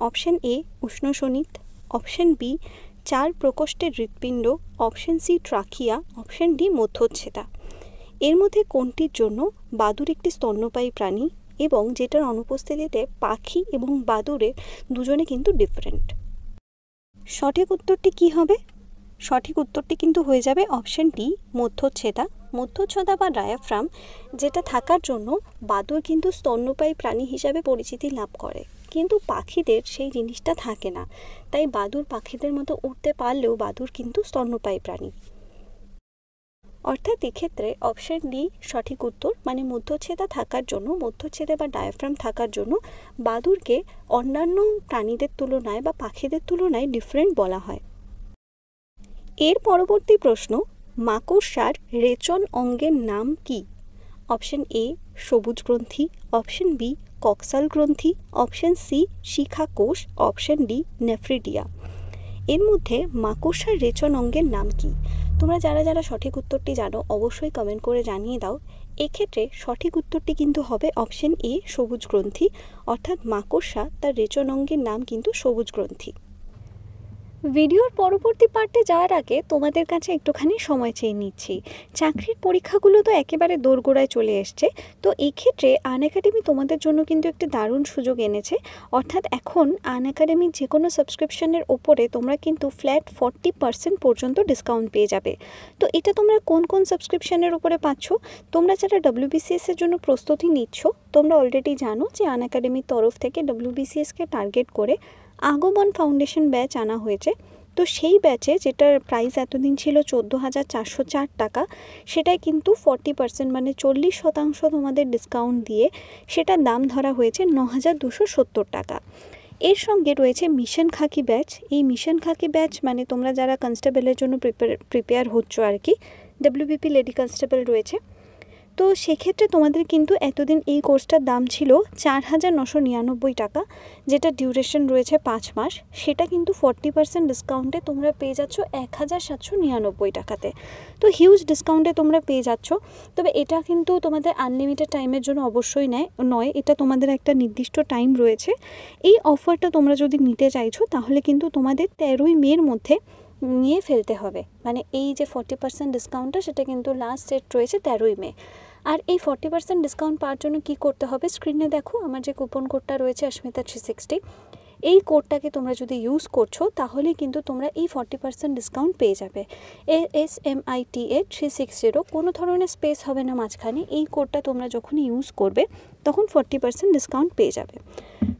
অপশন এ উষ্ণ শনিত অপশন বি চার প্রকোষ্ঠের হৃৎপিণ্ড option C trachea option D মধ্যচ্ছেদা এর মধ্যে কোনটির জন্য বাদুড় একটি স্তন্যপায়ী প্রাণী এবং যেটার অনুপস্থিতিতে পাখি এবং বাদুড়ের দুজনে কিন্তু ডিফারেন্ট সঠিক উত্তরটি কি হবে সঠিক উত্তরটি কিন্তু হয়ে যাবে অপশন ডি মধ্যচ্ছেদা মধ্যচ্ছদা বা ডায়াফ্রাম যেটা থাকার জন্য বাদুর কিন্তু স্তন্যপায়ী প্রাণী হিসাবে পরিচিতি লাভ করে কিন্তু পাখিদের সেই জিনিসটা থাকে না তাই বাদুর পাখিদের মতো উঠতে পারলেও বাদুর কিন্তু স্তন্যপায়ী প্রাণী অর্থাৎ এক্ষেত্রে অপশন ডি সঠিক উত্তর মানে মধ্যচ্ছেদা থাকার জন্য মধ্যচ্ছেদে বা ডায়াফ্রাম থাকার জন্য বাদুরকে অন্যান্য প্রাণীদের তুলনায় বা পাখিদের তুলনায় ডিফারেন্ট বলা হয় এর পরবর্তী প্রশ্ন মাকড়সার রেচন অঙ্গের নাম কি অপশন এ সবুজ গ্রন্থি অপশন বি কক্সাল গ্রন্থি অপশন সি শিখা কোষ অপশন ডি নেফ্রিডিয়া এর মধ্যে মাকড়সার রেচন অঙ্গের নাম কি তোমরা যারা যারা সঠিক উত্তরটি জানো অবশ্যই কমেন্ট করে জানিয়ে দাও এক্ষেত্রে সঠিক উত্তরটি কিন্তু হবে অপশন এ সবুজ গ্রন্থি অর্থাৎ মাকড়সা তার রেচন অঙ্গের নাম কিন্তু সবুজ গ্রন্থি ভিডিওর পরবর্তী পার্টে যাওয়ার আগে তোমাদের কাছে একটুখানি সময় চেয়ে নিচ্ছি চাকরির পরীক্ষাগুলো তো একেবারে দোরগোড়ায় চলে এসছে তো এক্ষেত্রে আন একাডেমি তোমাদের জন্য কিন্তু একটি দারুণ সুযোগ এনেছে অর্থাৎ এখন আন একাডেমির যে কোনো সাবস্ক্রিপশনের ওপরে তোমরা কিন্তু ফ্ল্যাট ফর্টি পার্সেন্ট পর্যন্ত ডিসকাউন্ট পেয়ে যাবে তো এটা তোমরা কোন কোন সাবস্ক্রিপশনের ওপরে পাচ্ছ তোমরা যারা বিসিএসের জন্য প্রস্তুতি নিচ্ছ তোমরা অলরেডি জানো যে আন একাডেমির তরফ থেকে বিসিএসকে টার্গেট করে আগমন ফাউন্ডেশন ব্যাচ আনা হয়েছে তো সেই ব্যাচে যেটার প্রাইস এতদিন ছিল চোদ্দো হাজার চারশো চার টাকা সেটায় কিন্তু ফর্টি পার্সেন্ট মানে চল্লিশ শতাংশ তোমাদের ডিসকাউন্ট দিয়ে সেটার দাম ধরা হয়েছে ন হাজার দুশো সত্তর টাকা এর সঙ্গে রয়েছে মিশন খাকি ব্যাচ এই মিশন খাকি ব্যাচ মানে তোমরা যারা কনস্টেবলের জন্য প্রিপেয়ার প্রিপেয়ার হচ্ছ আর কি ডাব্লিউবিপি লেডি কনস্টেবল রয়েছে তো সেক্ষেত্রে তোমাদের কিন্তু এতদিন এই কোর্সটার দাম ছিল চার হাজার নশো নিরানব্বই টাকা যেটা ডিউরেশন রয়েছে পাঁচ মাস সেটা কিন্তু ফর্টি পার্সেন্ট ডিসকাউন্টে তোমরা পেয়ে যাচ্ছ এক হাজার সাতশো নিরানব্বই টাকাতে তো হিউজ ডিসকাউন্টে তোমরা পেয়ে যাচ্ছ তবে এটা কিন্তু তোমাদের আনলিমিটেড টাইমের জন্য অবশ্যই নেয় নয় এটা তোমাদের একটা নির্দিষ্ট টাইম রয়েছে এই অফারটা তোমরা যদি নিতে চাইছো তাহলে কিন্তু তোমাদের তেরোই মের মধ্যে নিয়ে ফেলতে হবে মানে এই যে ফর্টি পার্সেন্ট ডিসকাউন্টটা সেটা কিন্তু লাস্ট ডেট রয়েছে তেরোই মে আর এই ফর্টি পার্সেন্ট ডিসকাউন্ট পাওয়ার জন্য কী করতে হবে স্ক্রিনে দেখো আমার যে কুপন কোডটা রয়েছে অস্মিতা থ্রি সিক্সটি এই কোডটাকে তোমরা যদি ইউজ করছো তাহলে কিন্তু তোমরা এই ফর্টি পার্সেন্ট ডিসকাউন্ট পেয়ে যাবে A S M I T A three six zero কোনো ধরনের স্পেস হবে না মাঝখানে এই কোডটা তোমরা যখন ইউজ করবে তখন ফর্টি পার্সেন্ট ডিসকাউন্ট পেয়ে যাবে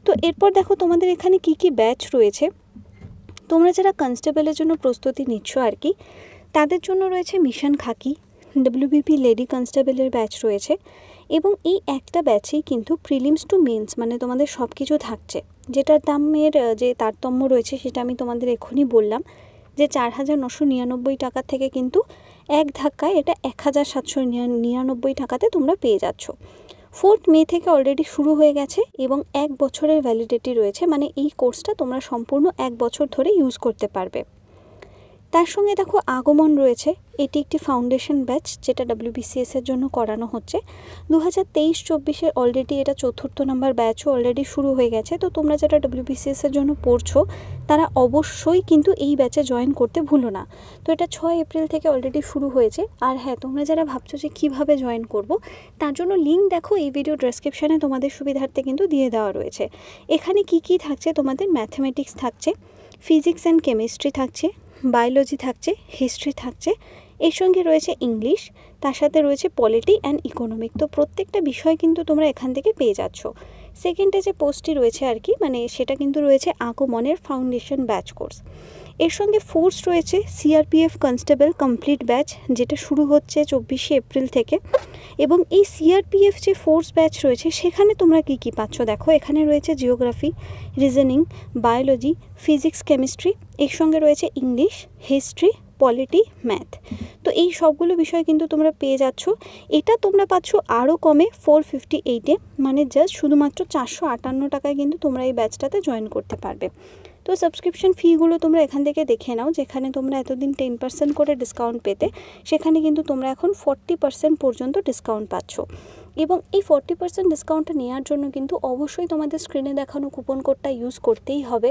তো এরপর দেখো তোমাদের এখানে কি কি ব্যাচ রয়েছে তোমরা যারা কনস্টেবলের জন্য প্রস্তুতি নিচ্ছ আর কি তাদের জন্য রয়েছে মিশন খাকি ডব্লিউবিপি লেডি কনস্টেবলের ব্যাচ রয়েছে এবং এই একটা ব্যাচেই কিন্তু প্রিলিমস টু মেন্স মানে তোমাদের সব কিছু থাকছে যেটার দামের যে তারতম্য রয়েছে সেটা আমি তোমাদের এখনই বললাম যে চার হাজার নশো নিরানব্বই টাকা থেকে কিন্তু এক ধাক্কায় এটা এক হাজার সাতশো নিরানব্বই টাকাতে তোমরা পেয়ে যাচ্ছ ফোর্থ মে থেকে অলরেডি শুরু হয়ে গেছে এবং এক বছরের ভ্যালিডিটি রয়েছে মানে এই কোর্সটা তোমরা সম্পূর্ণ এক বছর ধরে ইউজ করতে পারবে তার সঙ্গে দেখো আগমন রয়েছে এটি একটি ফাউন্ডেশন ব্যাচ যেটা ডাব্লিউবিসিএস এর জন্য করানো হচ্ছে দু হাজার তেইশ চব্বিশের অলরেডি এটা চতুর্থ নাম্বার ব্যাচও অলরেডি শুরু হয়ে গেছে তো তোমরা যারা ডাব্লিউবিসিএস এর জন্য পড়ছো তারা অবশ্যই কিন্তু এই ব্যাচে জয়েন করতে ভুলো না তো এটা ছয় এপ্রিল থেকে অলরেডি শুরু হয়েছে আর হ্যাঁ তোমরা যারা ভাবছো যে কীভাবে জয়েন করব তার জন্য লিঙ্ক দেখো এই ভিডিও ডেসক্রিপশানে তোমাদের সুবিধার্থে কিন্তু দিয়ে দেওয়া রয়েছে এখানে কি কি থাকছে তোমাদের ম্যাথমেটিক্স থাকছে ফিজিক্স অ্যান্ড কেমিস্ট্রি থাকছে বায়োলজি থাকছে হিস্ট্রি থাকছে এর সঙ্গে রয়েছে ইংলিশ তার সাথে রয়েছে পলিটি অ্যান্ড ইকোনমিক তো প্রত্যেকটা বিষয় কিন্তু তোমরা এখান থেকে পেয়ে যাচ্ছ সেকেন্ডে যে পোস্টটি রয়েছে আর কি মানে সেটা কিন্তু রয়েছে আগমনের ফাউন্ডেশন ব্যাচ কোর্স এর সঙ্গে ফোর্স রয়েছে সিআরপিএফ কনস্টেবল কমপ্লিট ব্যাচ যেটা শুরু হচ্ছে চব্বিশে এপ্রিল থেকে এবং এই সিআরপিএফ যে ফোর্স ব্যাচ রয়েছে সেখানে তোমরা কি কি পাচ্ছ দেখো এখানে রয়েছে geography reasoning biology physics chemistry এর সঙ্গে রয়েছে ইংলিশ হিস্ট্রি পলিটি ম্যাথ তো এই সবগুলো বিষয় কিন্তু তোমরা পেয়ে যাচ্ছ এটা তোমরা পাচ্ছ আরও কমে ফোর ফিফটি এইটে মানে জাস্ট শুধুমাত্র চারশো আটান্ন টাকায় কিন্তু তোমরা এই ব্যাচটাতে জয়েন করতে পারবে তো সাবস্ক্রিপশন ফিগুলো তোমরা এখান থেকে দেখে নাও যেখানে তোমরা এতদিন টেন পার্সেন্ট করে ডিসকাউন্ট পেতে সেখানে কিন্তু তোমরা এখন ফর্টি পার্সেন্ট পর্যন্ত ডিসকাউন্ট পাচ্ছ এবং এই ফর্টি পার্সেন্ট ডিসকাউন্টটা নেওয়ার জন্য কিন্তু অবশ্যই তোমাদের স্ক্রিনে দেখানো কুপন কোডটা ইউজ করতেই হবে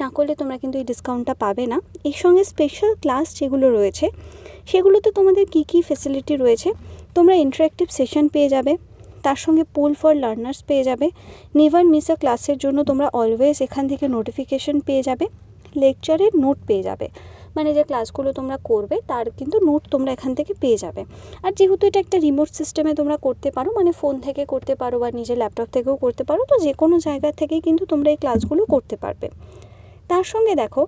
না করলে তোমরা কিন্তু এই ডিসকাউন্টটা পাবে না এর সঙ্গে স্পেশাল ক্লাস যেগুলো রয়েছে সেগুলোতে তোমাদের কি কি ফেসিলিটি রয়েছে তোমরা ইন্টারেক্টিভ সেশন পেয়ে যাবে তার সঙ্গে পুল ফর লার্নার্স পেয়ে যাবে নেভার মিস আ ক্লাসের জন্য তোমরা অলওয়েজ এখান থেকে নোটিফিকেশন পেয়ে যাবে লেকচারের নোট পেয়ে যাবে মানে যে ক্লাসগুলো তোমরা করবে তার কিন্তু নোট তোমরা এখান থেকে পেয়ে যাবে আর যেহেতু এটা একটা রিমোট সিস্টেমে তোমরা করতে পারো মানে ফোন থেকে করতে পারো বা নিজের ল্যাপটপ থেকেও করতে পারো তো যে কোনো জায়গা থেকে কিন্তু তোমরা এই ক্লাসগুলো করতে পারবে তার সঙ্গে দেখো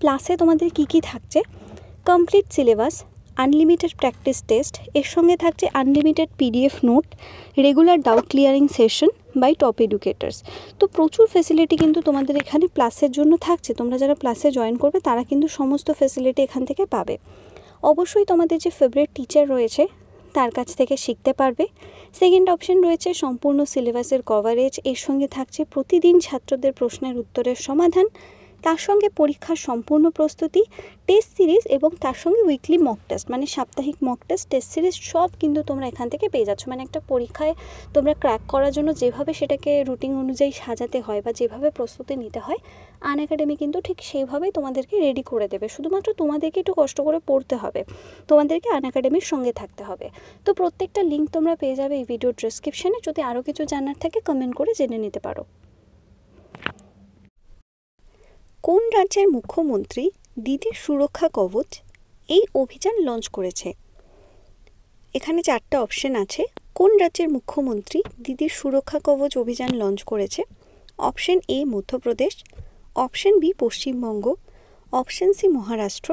ক্লাসে তোমাদের কি কি থাকছে complete syllabus unlimited practice test এর সঙ্গে থাকছে unlimited PDF note regular doubt clearing session by top educators তো প্রচুর ফেসিলিটি কিন্তু তোমাদের এখানে প্লাসের জন্য থাকছে তোমরা যারা প্লাসে জয়েন করবে তারা কিন্তু সমস্ত ফেসিলিটি এখান থেকে পাবে অবশ্যই তোমাদের যে ফেভারিট টিচার রয়েছে তার কাছ থেকে শিখতে পারবে সেকেন্ড অপশন রয়েছে সম্পূর্ণ সিলেবাসের কভারেজ এর সঙ্গে থাকছে প্রতিদিন ছাত্রদের প্রশ্নের উত্তরের সমাধান তার সঙ্গে পরীক্ষার সম্পূর্ণ প্রস্তুতি টেস্ট সিরিজ এবং তার সঙ্গে উইকলি মক টেস্ট মানে সাপ্তাহিক মক টেস্ট টেস্ট সিরিজ সব কিন্তু তোমরা এখান থেকে পেয়ে যাচ্ছ মানে একটা পরীক্ষায় তোমরা ক্র্যাক করার জন্য যেভাবে সেটাকে রুটিন অনুযায়ী সাজাতে হয় বা যেভাবে প্রস্তুতি নিতে হয় আন একাডেমি কিন্তু ঠিক সেইভাবেই তোমাদেরকে রেডি করে দেবে শুধুমাত্র তোমাদেরকে একটু কষ্ট করে পড়তে হবে তোমাদেরকে আন একাডেমির সঙ্গে থাকতে হবে তো প্রত্যেকটা লিঙ্ক তোমরা পেয়ে যাবে এই ভিডিও ডিসক্রিপশানে যদি আরও কিছু জানার থাকে কমেন্ট করে জেনে নিতে পারো কোন রাজ্যের মুখ্যমন্ত্রী দিদির সুরক্ষা কবচ এই অভিযান লঞ্চ করেছে এখানে চারটা অপশন আছে কোন রাজ্যের মুখ্যমন্ত্রী দিদির সুরক্ষা কবচ অভিযান লঞ্চ করেছে option A Madhya Pradesh option B Paschimbanga option C Maharashtra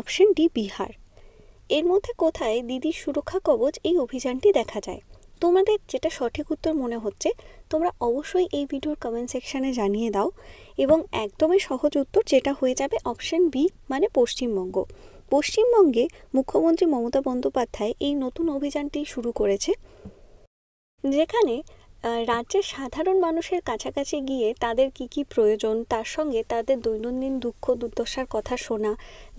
option D Bihar এর মধ্যে কোথায় দিদির সুরক্ষা কবচ এই অভিযানটি দেখা যায় তোমাদের যেটা সঠিক উত্তর মনে হচ্ছে তোমরা অবশ্যই এই ভিডিওর কমেন্ট সেকশানে জানিয়ে দাও এবং একদমই সহজ উত্তর যেটা হয়ে যাবে অপশন বি মানে পশ্চিমবঙ্গ পশ্চিমবঙ্গে মুখ্যমন্ত্রী মমতা বন্দ্যোপাধ্যায় এই নতুন অভিযানটি শুরু করেছে যেখানে রাজ্যের সাধারণ মানুষের কাছাকাছি গিয়ে তাদের কি কি প্রয়োজন তার সঙ্গে তাদের দৈনন্দিন দুঃখ দুর্দশার কথা শোনা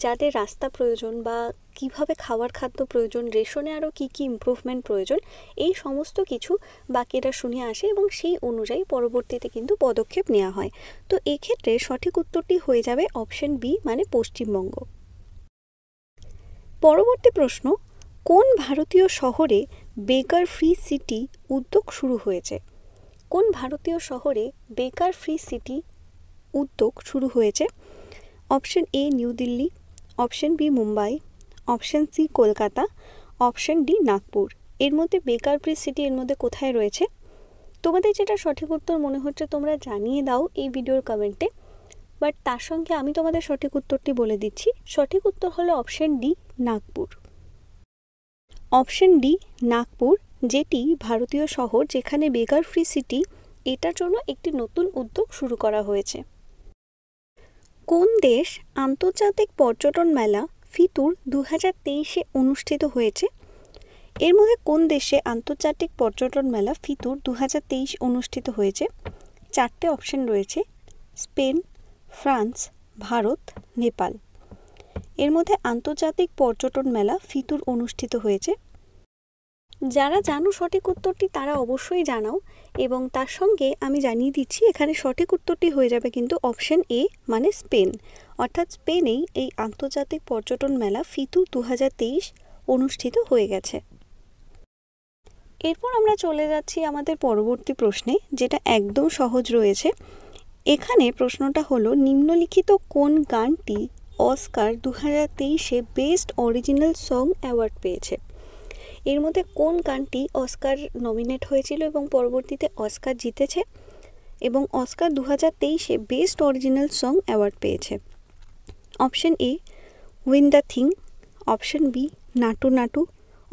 যাদের রাস্তা প্রয়োজন বা কিভাবে খাওয়ার খাদ্য প্রয়োজন রেশনে আরও কি কি ইম্প্রুভমেন্ট প্রয়োজন এই সমস্ত কিছু বাকিরা শুনে আসে এবং সেই অনুযায়ী পরবর্তীতে কিন্তু পদক্ষেপ নেওয়া হয় তো এক্ষেত্রে সঠিক উত্তরটি হয়ে যাবে অপশন বি মানে পশ্চিমবঙ্গ পরবর্তী প্রশ্ন কোন ভারতীয় শহরে বেকার ফ্রি সিটি উদ্যোগ শুরু হয়েছে কোন ভারতীয় শহরে বেকার ফ্রি সিটি উদ্যোগ শুরু হয়েছে option A New Delhi option B Mumbai option C Kolkata option D Nagpur এর মধ্যে বেকার ফ্রি সিটি এর মধ্যে কোথায় রয়েছে তোমাদের যেটা সঠিক উত্তর মনে হচ্ছে তোমরা জানিয়ে দাও এই ভিডিওর কমেন্টে বাট তার সঙ্গে আমি তোমাদের সঠিক উত্তরটি বলে দিচ্ছি সঠিক উত্তর হলো option D Nagpur option D Nagpur যেটি ভারতীয় শহর যেখানে বেকার ফ্রি সিটি এটার জন্য একটি নতুন উদ্যোগ শুরু করা হয়েছে কোন দেশ আন্তর্জাতিক পর্যটন মেলা ফিতুর দু হাজার তেইশে অনুষ্ঠিত হয়েছে এর মধ্যে কোন দেশে আন্তর্জাতিক পর্যটন মেলা ফিতুর দু হাজার অনুষ্ঠিত হয়েছে চারটে অপশন রয়েছে স্পেন ফ্রান্স ভারত নেপাল এর মধ্যে আন্তর্জাতিক পর্যটন মেলা ফিতুর অনুষ্ঠিত হয়েছে যারা জানো সঠিক উত্তরটি তারা অবশ্যই জানাও এবং তার সঙ্গে আমি জানিয়ে দিচ্ছি এখানে সঠিক উত্তরটি হয়ে যাবে কিন্তু অপশন এ মানে স্পেন অর্থাৎ স্পেনেই এই আন্তর্জাতিক পর্যটন মেলা ফিতু দু অনুষ্ঠিত হয়ে গেছে এরপর আমরা চলে যাচ্ছি আমাদের পরবর্তী প্রশ্নে যেটা একদম সহজ রয়েছে এখানে প্রশ্নটা হলো নিম্নলিখিত কোন গানটি অস্কার দু হাজার তেইশে বেস্ট অরিজিনাল সং অ্যাওয়ার্ড পেয়েছে এর মধ্যে কোন গানটি অস্কার নমিনেট হয়েছিল এবং পরবর্তীতে অস্কার জিতেছে এবং অস্কার দু হাজার তেইশে বেস্ট অরিজিনাল সং অ্যাওয়ার্ড পেয়েছে option A win the thing option B Naatu Naatu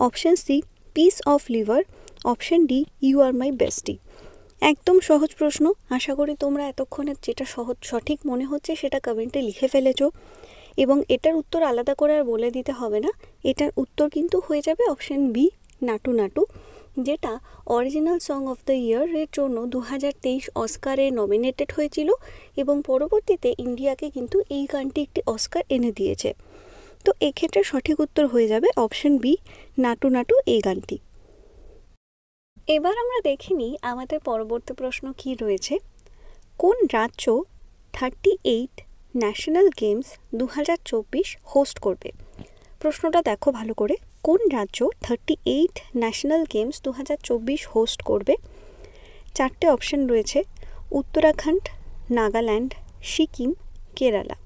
option C piece of liver option D you are my bestie একদম সহজ প্রশ্ন আশা করি তোমরা এতক্ষণে যেটা সহজ সঠিক মনে হচ্ছে সেটা কমেন্টে লিখে ফেলেছো এবং এটার উত্তর আলাদা করে আর বলে দিতে হবে না এটার উত্তর কিন্তু হয়ে যাবে অপশন বি নাটু নাটু যেটা অরিজিনাল সং অফ দ্য ইয়ারের জন্য দু হাজার তেইশ অস্কারে নমিনেটেড হয়েছিল এবং পরবর্তীতে ইন্ডিয়াকে কিন্তু এই গানটি একটি অস্কার এনে দিয়েছে তো এক্ষেত্রে সঠিক উত্তর হয়ে যাবে অপশন বি নাটু নাটু এই গানটি এবার আমরা দেখে নিই আমাদের পরবর্তী প্রশ্ন কি রয়েছে কোন রাজ্য থার্টি এইট ন্যাশনাল গেমস দু হোস্ট করবে প্রশ্নটা দেখো ভালো করে কোন রাজ্য থার্টি এইট ন্যাশনাল গেমস দু হোস্ট করবে চারটে অপশন রয়েছে উত্তরাখণ্ড নাগাল্যান্ড সিকিম কেরালা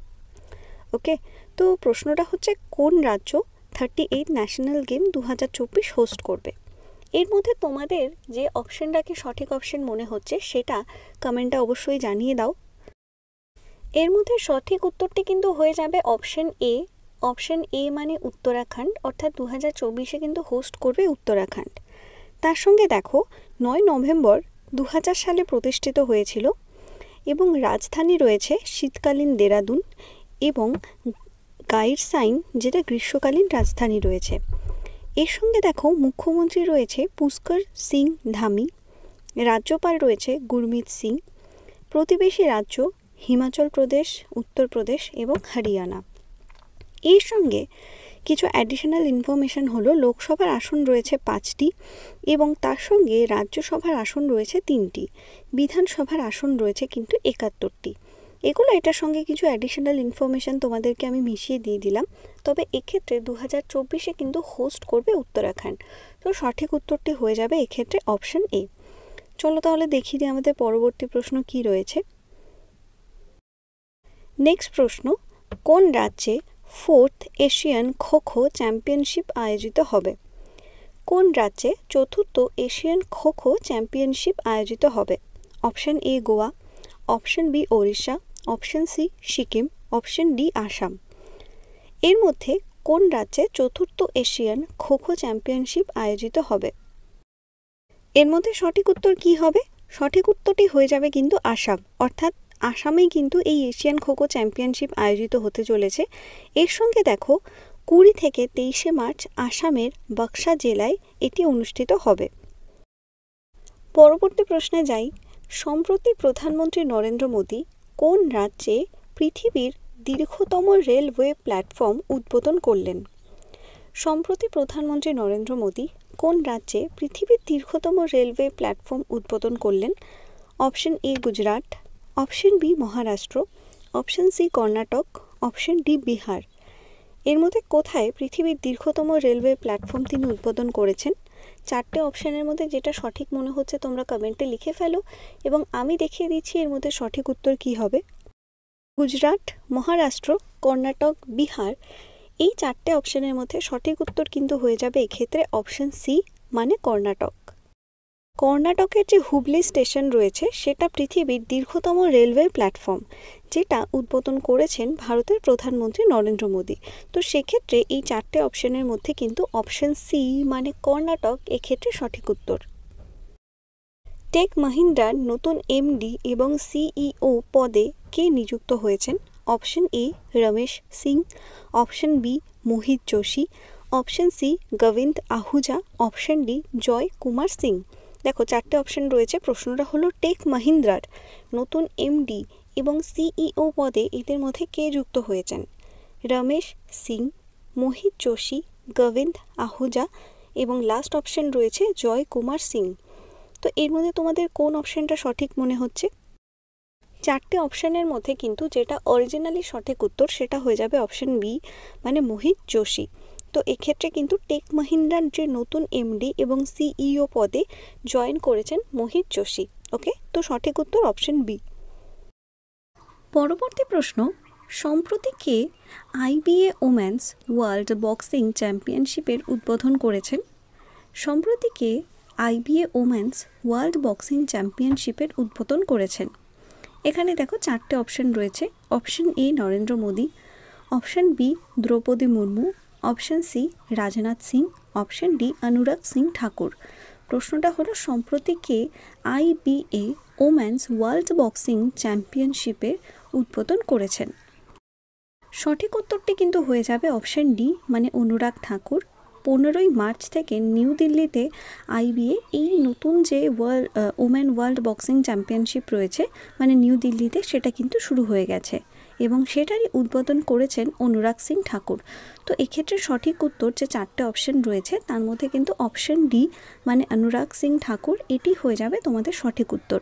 ওকে তো প্রশ্নটা হচ্ছে কোন রাজ্য থার্টি এইট ন্যাশনাল গেম দু হোস্ট করবে এর মধ্যে তোমাদের যে অপশানটাকে সঠিক অপশন মনে হচ্ছে সেটা কমেন্টটা অবশ্যই জানিয়ে দাও এর মধ্যে সঠিক উত্তরটি কিন্তু হয়ে যাবে অপশন এ অপশন এ মানে উত্তরাখণ্ড অর্থাৎ দু হাজার চব্বিশে কিন্তু হোস্ট করবে উত্তরাখণ্ড তার সঙ্গে দেখো নয় নভেম্বর দু হাজার সালে প্রতিষ্ঠিত হয়েছিল এবং রাজধানী রয়েছে শীতকালীন দেরাদুন এবং গাইড সাইন যেটা গ্রীষ্মকালীন রাজধানী রয়েছে এর সঙ্গে দেখো মুখ্যমন্ত্রী রয়েছে পুষ্কর সিং ধামি রাজ্যপাল রয়েছে গুরমিত সিং প্রতিবেশী রাজ্য হিমাচল প্রদেশ উত্তরপ্রদেশ এবং হরিয়ানা এর সঙ্গে কিছু অ্যাডিশনাল ইনফরমেশন হলো লোকসভার আসন রয়েছে পাঁচটি এবং তার সঙ্গে রাজ্যসভার আসন রয়েছে তিনটি বিধানসভার আসন রয়েছে কিন্তু একাত্তরটি এগুলো এটার সঙ্গে কিছু অ্যাডিশনাল ইনফরমেশান তোমাদেরকে আমি মিশিয়ে দিয়ে দিলাম তবে এক্ষেত্রে দু হাজার চব্বিশে কিন্তু হোস্ট করবে উত্তরাখণ্ড তো সঠিক উত্তরটি হয়ে যাবে এক্ষেত্রে অপশান এ চলো তাহলে দেখি যে আমাদের পরবর্তী প্রশ্ন কি রয়েছে নেক্সট প্রশ্ন কোন রাজ্যে fourth Asian kho kho championship আয়োজিত হবে কোন রাজ্যে চতুর্থ এশিয়ান খো খো চ্যাম্পিয়নশিপ আয়োজিত হবে option A Goa option B Odisha option C Sikkim option D Assam এর মধ্যে কোন রাজ্যে চতুর্থ এশিয়ান খো খো চ্যাম্পিয়নশিপ আয়োজিত হবে এর মধ্যে সঠিক উত্তর কি হবে সঠিক উত্তরটি হয়ে যাবে কিন্তু আসাম অর্থাৎ আসামেই কিন্তু এই এশিয়ান খোখো চ্যাম্পিয়নশিপ আয়োজিত হতে চলেছে এর সঙ্গে দেখো কুড়ি থেকে তেইশে মার্চ আসামের বাক্সা জেলায় এটি অনুষ্ঠিত হবে পরবর্তী প্রশ্নে যাই সম্প্রতি প্রধানমন্ত্রী নরেন্দ্র মোদী কোন রাজ্যে পৃথিবীর দীর্ঘতম রেলওয়ে প্ল্যাটফর্ম উদ্বোধন করলেন সম্প্রতি প্রধানমন্ত্রী নরেন্দ্র মোদী কোন রাজ্যে পৃথিবীর দীর্ঘতম রেলওয়ে প্ল্যাটফর্ম উদ্বোধন করলেন option A Gujarat option B Maharashtra option C Karnataka option D Bihar এর মধ্যে কোথায় পৃথিবীর দীর্ঘতম রেলওয়ে প্ল্যাটফর্ম তিনি উদ্বোধন করেছেন চারটে অপশানের মধ্যে যেটা সঠিক মনে হচ্ছে তোমরা কমেন্টে লিখে ফেলো এবং আমি দেখিয়ে দিচ্ছি এর মধ্যে সঠিক উত্তর কি হবে গুজরাট মহারাষ্ট্র কর্ণাটক বিহার এই চারটে অপশানের মধ্যে সঠিক উত্তর কিন্তু হয়ে যাবে এক্ষেত্রে অপশন সি মানে কর্ণাটক কর্ণাটকের যে হুবলি স্টেশন রয়েছে সেটা পৃথিবীর দীর্ঘতম রেলওয়ে প্ল্যাটফর্ম যেটা উদ্বোধন করেছেন ভারতের প্রধানমন্ত্রী নরেন্দ্র মোদী তো সেক্ষেত্রে এই চারটে অপশনের মধ্যে কিন্তু অপশন সি মানে কর্ণাটক এক্ষেত্রে সঠিক উত্তর টেক মাহিন্দ্রার নতুন এমডি এবং সিইও পদে কে নিযুক্ত হয়েছেন option A Ramesh Singh option B Mohit Joshi option C Govind Ahuja option D Jay Kumar Singh দেখো চারটে অপশন রয়েছে প্রশ্নটা হলো টেক মাহিন্দ্রার নতুন এমডি এবং সিইও e পদে এদের মধ্যে কে যুক্ত হয়েছেন রমেশ সিং মোহিত যোশী গোবিন্দ আহুজা এবং লাস্ট অপশন রয়েছে জয় কুমার সিং তো এর মধ্যে তোমাদের কোন অপশনটা সঠিক মনে হচ্ছে চারটে অপশনের মধ্যে কিন্তু যেটা অরিজিনালি সঠিক উত্তর সেটা হয়ে যাবে অপশন বি মানে মোহিত যোশী তো এক্ষেত্রে কিন্তু টেক মাহিন্দ্রার যে নতুন এমডি এবং সিইও e পদে জয়েন করেছেন মোহিত যোশী ওকে তো সঠিক উত্তর অপশন বি পরবর্তী প্রশ্ন সম্প্রতি কে আইবিএ ওম্যান্স ওয়ার্ল্ড বক্সিং চ্যাম্পিয়নশিপের উদ্বোধন করেছেন সম্প্রতি কে আইবিএ ওম্যান্স ওয়ার্ল্ড বক্সিং চ্যাম্পিয়নশিপের উদ্বোধন করেছেন এখানে দেখো চারটে অপশন রয়েছে option A Narendra Modi option B Droupadi Murmu option C Rajnath Singh option D Anurag Singh Thakur প্রশ্নটা হলো সম্প্রতি কে আইবিএ ওম্যান্স ওয়ার্ল্ড বক্সিং চ্যাম্পিয়নশিপের উদ্বোধন করেছেন সঠিক উত্তরটি কিন্তু হয়ে যাবে অপশন ডি মানে অনুরাগ ঠাকুর পনেরোই মার্চ থেকে নিউ দিল্লিতে আইবিএ এই নতুন যে world woman world boxing championship রয়েছে মানে নিউ দিল্লিতে সেটা কিন্তু শুরু হয়ে গেছে এবং সেটারই উদ্বোধন করেছেন অনুরাগ সিং ঠাকুর তো এক্ষেত্রে সঠিক উত্তর যে চারটে অপশন রয়েছে তার মধ্যে কিন্তু অপশন ডি মানে অনুরাগ সিং ঠাকুর এটি হয়ে যাবে তোমাদের সঠিক উত্তর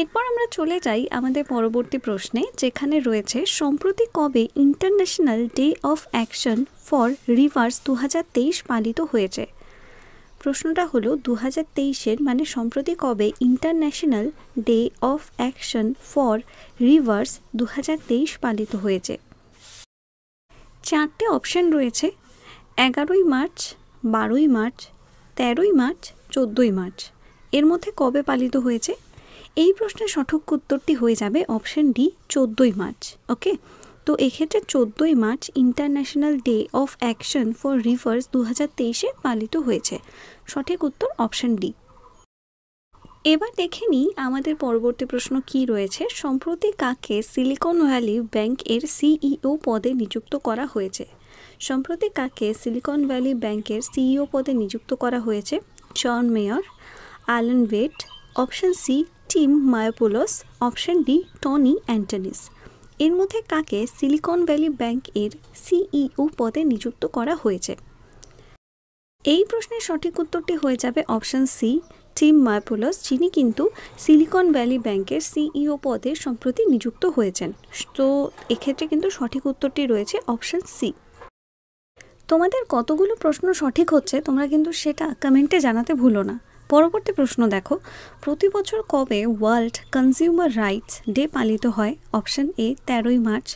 এরপর আমরা চলে যাই আমাদের পরবর্তী প্রশ্নে যেখানে রয়েছে সম্প্রতি কবে international day of action for rivers দু পালিত হয়েছে প্রশ্নটা হলো দু হাজার তেইশের মানে সম্প্রতি কবে international day of action for rivers দু হাজার তেইশ পালিত হয়েছে চারটে অপশন রয়েছে এগারোই মার্চ বারোই মার্চ তেরোই মার্চ চোদ্দোই মার্চ এর মধ্যে কবে পালিত হয়েছে এই প্রশ্নের সঠিক উত্তরটি হয়ে যাবে অপশান ডি চোদ্দোই মার্চ ওকে তো এক্ষেত্রে চোদ্দোই March international day of action for rivers দু হাজার তেইশে পালিত হয়েছে সঠিক উত্তর অপশন ডি এবার দেখে নিই আমাদের পরবর্তী প্রশ্ন কি রয়েছে সম্প্রতি কাকে সিলিকন ভ্যালি ব্যাংক এর সিইও পদে নিযুক্ত করা হয়েছে সম্প্রতি কাকে সিলিকন ভ্যালি ব্যাংকের সিইও পদে নিযুক্ত করা হয়েছে John Mayer Alan Waite option C Tim Mayopoulos option D Tony Antonis এর মধ্যে কাকে সিলিকন ভ্যালি ব্যাংক এর সিইও পদে নিযুক্ত করা হয়েছে এই প্রশ্নের সঠিক উত্তরটি হয়ে যাবে অপশান সি টিম মায়াপোলস যিনি কিন্তু সিলিকন ভ্যালি ব্যাংকের সিইও পদে সম্প্রতি নিযুক্ত হয়েছেন তো এক্ষেত্রে কিন্তু সঠিক উত্তরটি রয়েছে অপশান সি তোমাদের কতগুলো প্রশ্ন সঠিক হচ্ছে তোমরা কিন্তু সেটা কমেন্টে জানাতে ভুলো না পরবর্তী প্রশ্ন দেখো প্রতি বছর কবে ওয়ার্ল্ড কনজিউমার রাইটস ডে পালিত হয় অপশন এ তেরোই মার্চ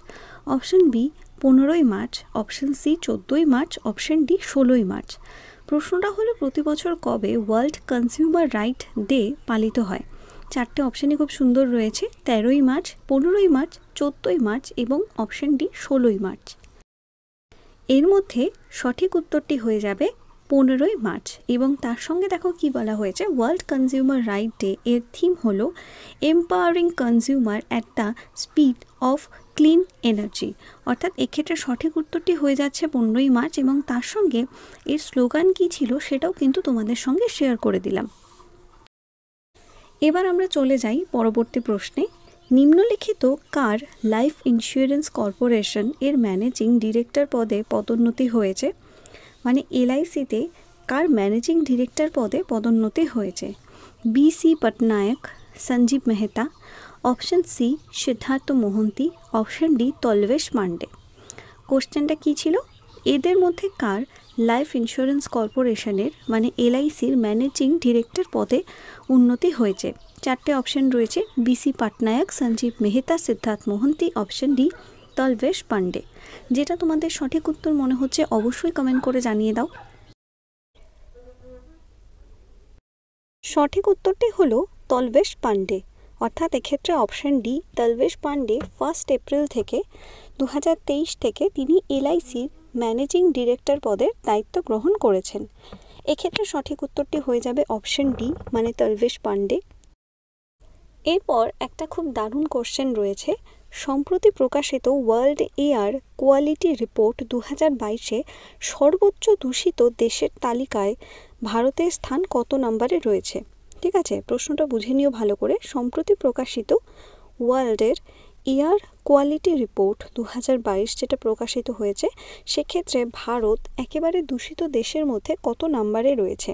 অপশন বি পনেরোই মার্চ অপশন সি চোদ্দোই মার্চ অপশন ডি ষোলোই মার্চ প্রশ্নটা হলো প্রতি বছর কবে ওয়ার্ল্ড কনজিউমার রাইট ডে পালিত হয় চারটে অপশানই খুব সুন্দর রয়েছে তেরোই মার্চ পনেরোই মার্চ চোদ্দোই মার্চ এবং অপশন ডি ষোলোই মার্চ এর মধ্যে সঠিক উত্তরটি হয়ে যাবে পনেরোই মার্চ এবং তার সঙ্গে দেখো কি বলা হয়েছে ওয়ার্ল্ড কনজিউমার রাইট ডে এর থিম হল empowering consumer at the speed of clean energy অর্থাৎ এক্ষেত্রে সঠিক উত্তরটি হয়ে যাচ্ছে পনেরোই মার্চ এবং তার সঙ্গে এর স্লোগান কি ছিল সেটাও কিন্তু তোমাদের সঙ্গে শেয়ার করে দিলাম এবার আমরা চলে যাই পরবর্তী প্রশ্নে নিম্নলিখিত কার লাইফ ইন্স্যুরেন্স কর্পোরেশন এর ম্যানেজিং ডিরেক্টর পদে পদোন্নতি হয়েছে মানে এলআইসিতে কার ম্যানেজিং ডিরেক্টর পদে পদোন্নতি হয়েছে B C Patnaik Sanjeev Mehta option C Siddhartha Mohanty option D Tablesh Mande কোশ্চেনটা কী ছিল এদের মধ্যে কার লাইফ ইন্স্যুরেন্স কর্পোরেশনের মানে এলআইসির ম্যানেজিং ডিরেক্টর পদে উন্নতি হয়েছে চারটে অপশন রয়েছে BC Patnaik Sanjeev Mehta Siddhartha Mohanty option D Tablesh Pandey যেটা তোমাদের সঠিক উত্তর মনে হচ্ছে অবশ্যই কমেন্ট করে জানিয়ে দাও সঠিক উত্তরটি হলো তলবেশ পান্ডে অর্থাৎ এক্ষেত্রে option D Tablesh Pandey first April থেকে দু থেকে তিনি এলআইসির ম্যানেজিং ডিরেক্টর পদের দায়িত্ব গ্রহণ করেছেন এক্ষেত্রে সঠিক উত্তরটি হয়ে যাবে অপশান ডি মানে তলবেশ পান্ডে এরপর একটা খুব দারুণ কোশ্চেন রয়েছে সম্প্রতি প্রকাশিত ওয়ার্ল্ড এয়ার কোয়ালিটি রিপোর্ট দু হাজার বাইশে সর্বোচ্চ দূষিত দেশের তালিকায় ভারতের স্থান কত নম্বরে রয়েছে ঠিক আছে প্রশ্নটা বুঝে নিও ভালো করে সম্প্রতি প্রকাশিত ওয়ার্ল্ডের এয়ার কোয়ালিটি রিপোর্ট দু বাইশ যেটা প্রকাশিত হয়েছে সেক্ষেত্রে ভারত একেবারে দূষিত দেশের মধ্যে কত নাম্বারে রয়েছে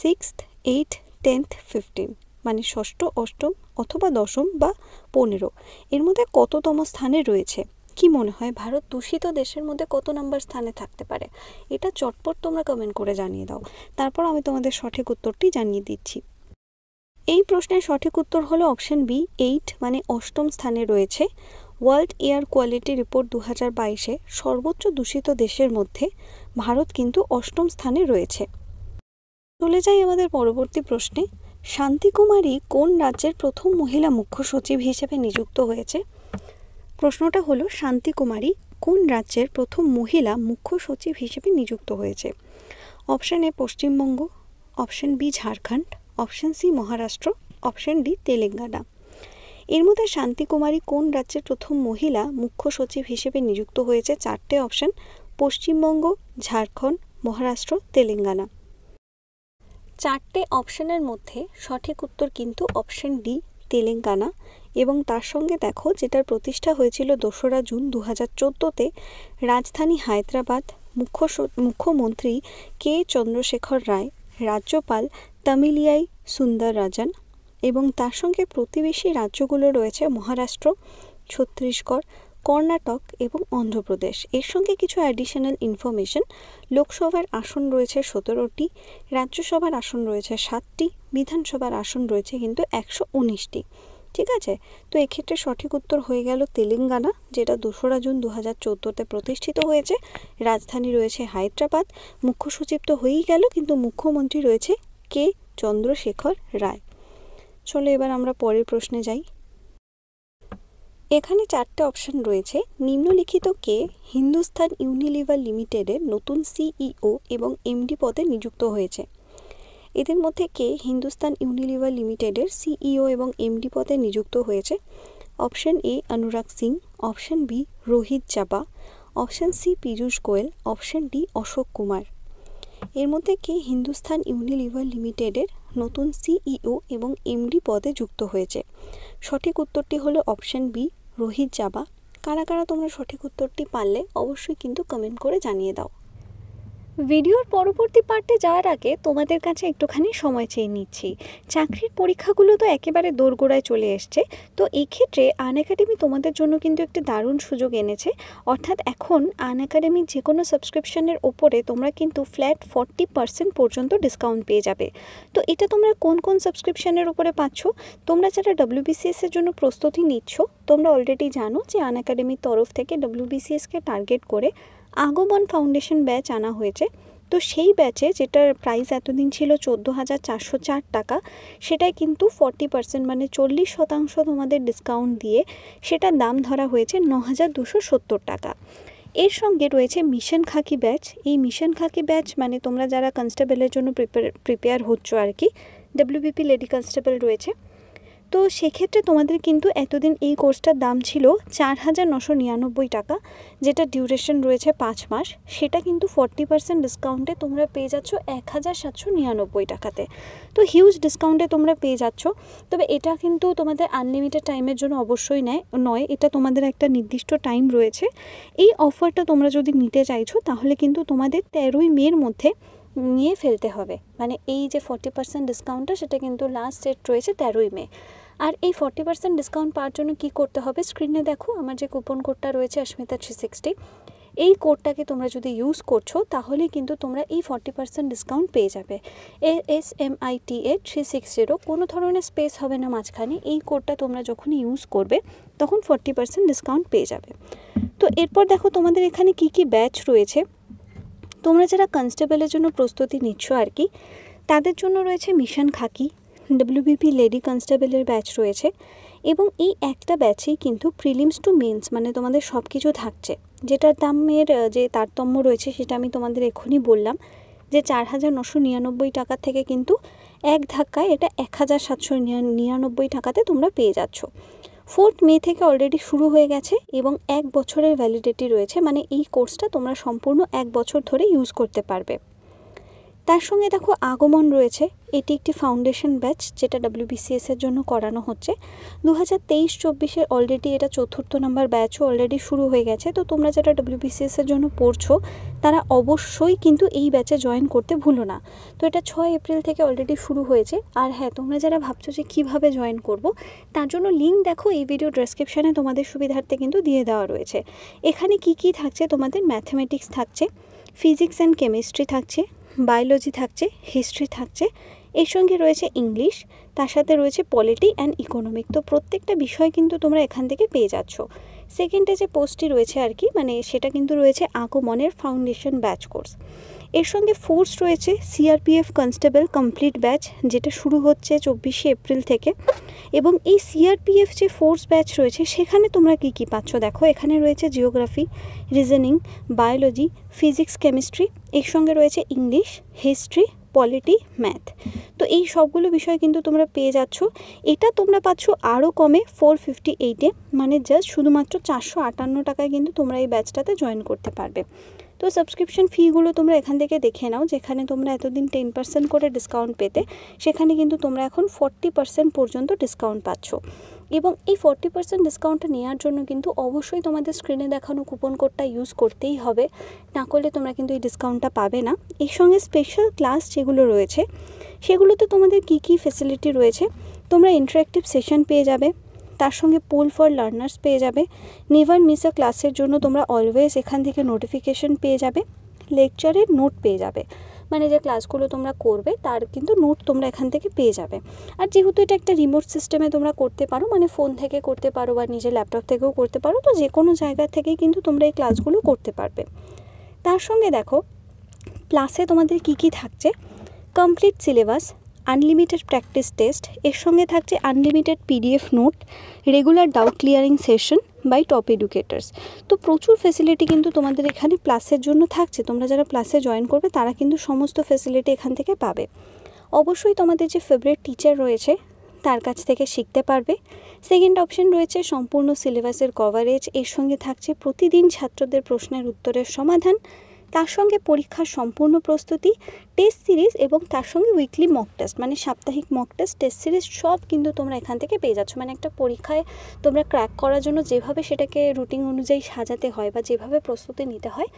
সিক্সথ এইট টেন্থ ফিফটিন মানে ষষ্ঠ অষ্টম অথবা দশম বা পনেরো এর মধ্যে কততম স্থানে রয়েছে কি মনে হয় ভারত দূষিত দেশের মধ্যে কত নাম্বার স্থানে থাকতে পারে এটা চটপট তোমরা কমেন্ট করে জানিয়ে দাও তারপর আমি তোমাদের সঠিক উত্তরটি জানিয়ে দিচ্ছি এই প্রশ্নের সঠিক উত্তর হলো অপশন বি এইট মানে অষ্টম স্থানে রয়েছে ওয়ার্ল্ড এয়ার কোয়ালিটি রিপোর্ট দু হাজার বাইশে সর্বোচ্চ দূষিত দেশের মধ্যে ভারত কিন্তু অষ্টম স্থানে রয়েছে চলে যাই আমাদের পরবর্তী প্রশ্নে শান্তিকুমারী কোন রাজ্যের প্রথম মহিলা মুখ্য সচিব হিসেবে নিযুক্ত হয়েছে প্রশ্নটা হলো শান্তিকুমারী কোন রাজ্যের প্রথম মহিলা মুখ্য সচিব হিসেবে নিযুক্ত হয়েছে option A Paschimbanga option B Jharkhand option C Maharashtra option D Telangana এর মধ্যে শান্তিকুমারী কোন রাজ্যের প্রথম মহিলা মুখ্য সচিব হিসেবে নিযুক্ত হয়েছে চারটে অপশান পশ্চিমবঙ্গ ঝাড়খণ্ড মহারাষ্ট্র তেলেঙ্গানা চারটে অপশানের মধ্যে সঠিক উত্তর কিন্তু অপশান ডি তেলেঙ্গানা এবং তার সঙ্গে দেখো যেটার প্রতিষ্ঠা হয়েছিল দোসরা জুন দু হাজার চোদ্দোতে রাজধানী হায়দ্রাবাদ মুখ্য মুখ্যমন্ত্রী কে চন্দ্রশেখর রায় রাজ্যপাল তামিলিয়াই সুন্দর রাজান এবং তার সঙ্গে প্রতিবেশী রাজ্যগুলো রয়েছে মহারাষ্ট্র ছত্তিশগড় কর্ণাটক এবং অন্ধ্রপ্রদেশ এর সঙ্গে কিছু অ্যাডিশনাল ইনফরমেশন লোকসভার আসন রয়েছে সতেরোটি রাজ্যসভার আসন রয়েছে সাতটি বিধানসভার আসন রয়েছে কিন্তু একশো উনিশটি ঠিক আছে তো এক্ষেত্রে সঠিক উত্তর হয়ে গেল তেলেঙ্গানা যেটা দোসরা জুন দু হাজার চোদ্দোতে প্রতিষ্ঠিত হয়েছে রাজধানী রয়েছে হায়দ্রাবাদ মুখ্য সচিব তো হয়েই গেল কিন্তু মুখ্যমন্ত্রী রয়েছে কে চন্দ্রশেখর রায় চলো এবার আমরা পরের প্রশ্নে যাই এখানে চারটে অপশন রয়েছে নিম্নলিখিত কে হিন্দুস্থান ইউনিলিভার লিমিটেডের নতুন সিইও এবং এমডি পদে নিযুক্ত হয়েছে এদের মধ্যে কে হিন্দুস্তান ইউনিলিভার লিমিটেডের সিইও এবং এমডি পদে নিযুক্ত হয়েছে option A Anurag Singh option B Rohit Chapa option C Piyush Goyal option D Ashok Kumar এর মধ্যে কে হিন্দুস্থান ইউনিলিভার লিমিটেডের নতুন সিইও এবং এমডি পদে যুক্ত হয়েছে সঠিক উত্তরটি হলো অপশন বি রোহিত জাবা কারা কারা তোমরা সঠিক উত্তরটি পারলে অবশ্যই কিন্তু কমেন্ট করে জানিয়ে দাও ভিডিওর পরবর্তী পার্টে যাওয়ার আগে তোমাদের কাছে একটুখানি সময় চেয়ে নিচ্ছি চাকরির পরীক্ষাগুলো তো একেবারে দোরগোড়ায় চলে এসছে তো এক্ষেত্রে আন একাডেমি তোমাদের জন্য কিন্তু একটি দারুণ সুযোগ এনেছে অর্থাৎ এখন আন একাডেমির যে কোনো সাবস্ক্রিপশনের ওপরে তোমরা কিন্তু ফ্ল্যাট ফর্টি পার্সেন্ট পর্যন্ত ডিসকাউন্ট পেয়ে যাবে তো এটা তোমরা কোন কোন সাবস্ক্রিপশনের উপরে পাচ্ছ তোমরা যারা ডব্লিউবিসিএসের জন্য প্রস্তুতি নিচ্ছ তোমরা অলরেডি জানো যে আন একাডেমির তরফ থেকে ডব্লিউবিসিএসকে টার্গেট করে আগমন ফাউন্ডেশন ব্যাচ আনা হয়েছে তো সেই ব্যাচে যেটার প্রাইস এতদিন ছিল চোদ্দো হাজার চারশো চার টাকা সেটাই কিন্তু ফর্টি পার্সেন্ট মানে চল্লিশ শতাংশ তোমাদের ডিসকাউন্ট দিয়ে সেটার দাম ধরা হয়েছে ন হাজার দুশো সত্তর টাকা এর সঙ্গে রয়েছে মিশন খাকি ব্যাচ এই মিশন খাকি ব্যাচ মানে তোমরা যারা কনস্টেবলের জন্য প্রিপেয়ার প্রিপেয়ার হচ্ছ আর কি ডাব্লিউবিপি লেডি কনস্টেবল রয়েছে তো সেক্ষেত্রে তোমাদের কিন্তু এতদিন এই কোর্সটার দাম ছিল চার হাজার নশো নিরানব্বই টাকা যেটা ডিউরেশন রয়েছে পাঁচ মাস সেটা কিন্তু ফর্টি পার্সেন্ট ডিসকাউন্টে তোমরা পেয়ে যাচ্ছ এক হাজার সাতশো নিরানব্বই টাকাতে তো হিউজ ডিসকাউন্টে তোমরা পেয়ে যাচ্ছ তবে এটা কিন্তু তোমাদের আনলিমিটেড টাইমের জন্য অবশ্যই নেয় নয় এটা তোমাদের একটা নির্দিষ্ট টাইম রয়েছে এই অফারটা তোমরা যদি নিতে চাইছো তাহলে কিন্তু তোমাদের তেরোই মের মধ্যে নিয়ে ফেলতে হবে মানে এই যে ফর্টি পার্সেন্ট ডিসকাউন্টটা সেটা কিন্তু লাস্ট ডেট রয়েছে তেরোই মে আর এই ফর্টি পার্সেন্ট ডিসকাউন্ট পাওয়ার জন্য কী করতে হবে স্ক্রিনে দেখো আমার যে কুপন কোডটা রয়েছে অস্মিতা থ্রি সিক্সটি এই কোডটাকে তোমরা যদি ইউজ করছো তাহলে কিন্তু তোমরা এই ফর্টি পার্সেন্ট ডিসকাউন্ট পেয়ে যাবে A S M I T A three six zero কোনো ধরনের স্পেস হবে না মাঝখানে এই কোডটা তোমরা যখন ইউজ করবে তখন ফর্টি পার্সেন্ট ডিসকাউন্ট পেয়ে যাবে তো এরপর দেখো তোমাদের এখানে কি কি ব্যাচ রয়েছে তোমরা যারা কনস্টেবলের জন্য প্রস্তুতি নিচ্ছ আর কি তাদের জন্য রয়েছে মিশন খাকি ডব্লিউবিপি লেডি কনস্টেবলের ব্যাচ রয়েছে এবং এই একটা ব্যাচেই কিন্তু প্রিলিমস টু মেন্স মানে তোমাদের সব কিছু থাকছে যেটার দামের যে তারতম্য রয়েছে সেটা আমি তোমাদের এখনই বললাম যে চার হাজার নশো নিরানব্বই টাকা থেকে কিন্তু এক ধাক্কায় এটা এক হাজার সাতশো নিরানব্বই টাকাতে তোমরা পেয়ে যাচ্ছ ফোর্থ মে থেকে অলরেডি শুরু হয়ে গেছে এবং এক বছরের ভ্যালিডিটি রয়েছে মানে এই কোর্সটা তোমরা সম্পূর্ণ এক বছর ধরে ইউজ করতে পারবে তার সঙ্গে দেখো আগমন রয়েছে এটি একটি ফাউন্ডেশন ব্যাচ যেটা ডাব্লিউবিসিএস এর জন্য করানো হচ্ছে দু হাজার তেইশ চব্বিশের অলরেডি এটা চতুর্থ নাম্বার ব্যাচও অলরেডি শুরু হয়ে গেছে তো তোমরা যারা ডাব্লিউবিসিএস এর জন্য পড়ছো তারা অবশ্যই কিন্তু এই ব্যাচে জয়েন করতে ভুলো না তো এটা ছয় এপ্রিল থেকে অলরেডি শুরু হয়েছে আর হ্যাঁ তোমরা যারা ভাবছো যে কীভাবে জয়েন করব তার জন্য লিঙ্ক দেখো এই ভিডিও ডেসক্রিপশানে তোমাদের সুবিধার্থে কিন্তু দিয়ে দেওয়া রয়েছে এখানে কি কি থাকছে তোমাদের ম্যাথমেটিক্স থাকছে ফিজিক্স অ্যান্ড কেমিস্ট্রি থাকছে বায়োলজি থাকছে হিস্ট্রি থাকছে এর সঙ্গে রয়েছে ইংলিশ তার সাথে রয়েছে পলিটি অ্যান্ড ইকোনমিক তো প্রত্যেকটা বিষয় কিন্তু তোমরা এখান থেকে পেয়ে যাচ্ছ সেকেন্ডে যে পোস্টটি রয়েছে আর কি মানে সেটা কিন্তু রয়েছে মনের ফাউন্ডেশন ব্যাচ কোর্স এর সঙ্গে ফোর্স রয়েছে সিআরপিএফ কনস্টেবল কমপ্লিট ব্যাচ যেটা শুরু হচ্ছে চব্বিশে এপ্রিল থেকে এবং এই সিআরপিএফ যে ফোর্স ব্যাচ রয়েছে সেখানে তোমরা কী কী পাচ্ছ দেখো এখানে রয়েছে geography reasoning biology physics chemistry এর সঙ্গে রয়েছে ইংলিশ হিস্ট্রি পলিটি ম্যাথ তো এই সবগুলো বিষয় কিন্তু তোমরা পেয়ে যাচ্ছ এটা তোমরা পাচ্ছ আরও কমে ফোর ফিফটি এইটে মানে জাস্ট শুধুমাত্র চারশো আটান্ন টাকায় কিন্তু তোমরা এই ব্যাচটাতে জয়েন করতে পারবে তো সাবস্ক্রিপশন ফিগুলো তোমরা এখান থেকে দেখে নাও যেখানে তোমরা এতদিন টেন পার্সেন্ট করে ডিসকাউন্ট পেতে সেখানে কিন্তু তোমরা এখন ফর্টি পার্সেন্ট পর্যন্ত ডিসকাউন্ট পাচ্ছ এবং এই ফর্টি পার্সেন্ট ডিসকাউন্টটা নেওয়ার জন্য কিন্তু অবশ্যই তোমাদের স্ক্রিনে দেখানো কুপন কোডটা ইউজ করতেই হবে না করলে তোমরা কিন্তু এই ডিসকাউন্টটা পাবে না এর সঙ্গে স্পেশাল ক্লাস যেগুলো রয়েছে সেগুলোতে তোমাদের কি কি ফেসিলিটি রয়েছে তোমরা ইন্টারাক্টিভ সেশন পেয়ে যাবে তার সঙ্গে পুল ফর লার্নার্স পেয়ে যাবে নেভার মিস আ ক্লাসের জন্য তোমরা অলওয়েজ এখান থেকে নোটিফিকেশন পেয়ে যাবে লেকচারের নোট পেয়ে যাবে মানে যে ক্লাসগুলো তোমরা করবে তার কিন্তু নোট তোমরা এখান থেকে পেয়ে যাবে আর যেহেতু এটা একটা রিমোট সিস্টেমে তোমরা করতে পারো মানে ফোন থেকে করতে পারো বা নিজের ল্যাপটপ থেকেও করতে পারো তো যে কোনো জায়গা থেকেই কিন্তু তোমরা এই ক্লাসগুলো করতে পারবে তার সঙ্গে দেখো ক্লাসে তোমাদের কি কি থাকছে complete syllabus unlimited practice test এর সঙ্গে থাকছে unlimited PDF note regular doubt clearing session by top educators তো প্রচুর ফেসিলিটি কিন্তু তোমাদের এখানে প্লাসের জন্য থাকছে তোমরা যারা প্লাসে জয়েন করবে তারা কিন্তু সমস্ত ফেসিলিটি এখান থেকে পাবে অবশ্যই তোমাদের যে ফেভারিট টিচার রয়েছে তার কাছ থেকে শিখতে পারবে সেকেন্ড অপশন রয়েছে সম্পূর্ণ সিলেবাসের কভারেজ এর সঙ্গে থাকছে প্রতিদিন ছাত্রদের প্রশ্নের উত্তরের সমাধান তার সঙ্গে পরীক্ষার সম্পূর্ণ প্রস্তুতি টেস্ট সিরিজ এবং তার সঙ্গে উইকলি মক টেস্ট মানে সাপ্তাহিক মক টেস্ট টেস্ট সিরিজ সব কিন্তু তোমরা এখান থেকে পেয়ে যাচ্ছ মানে একটা পরীক্ষায় তোমরা ক্র্যাক করার জন্য যেভাবে সেটাকে রুটিন অনুযায়ী সাজাতে হয় বা যেভাবে প্রস্তুতি নিতে হয়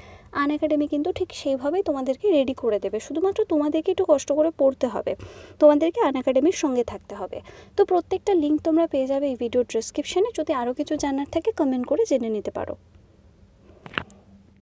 আন একাডেমি কিন্তু ঠিক সেইভাবেই তোমাদেরকে রেডি করে দেবে শুধুমাত্র তোমাদেরকে একটু কষ্ট করে পড়তে হবে তোমাদেরকে আন একাডেমির সঙ্গে থাকতে হবে তো প্রত্যেকটা লিঙ্ক তোমরা পেয়ে যাবে এই ভিডিও ডিসক্রিপশানে যদি আরও কিছু জানার থাকে কমেন্ট করে জেনে নিতে পারো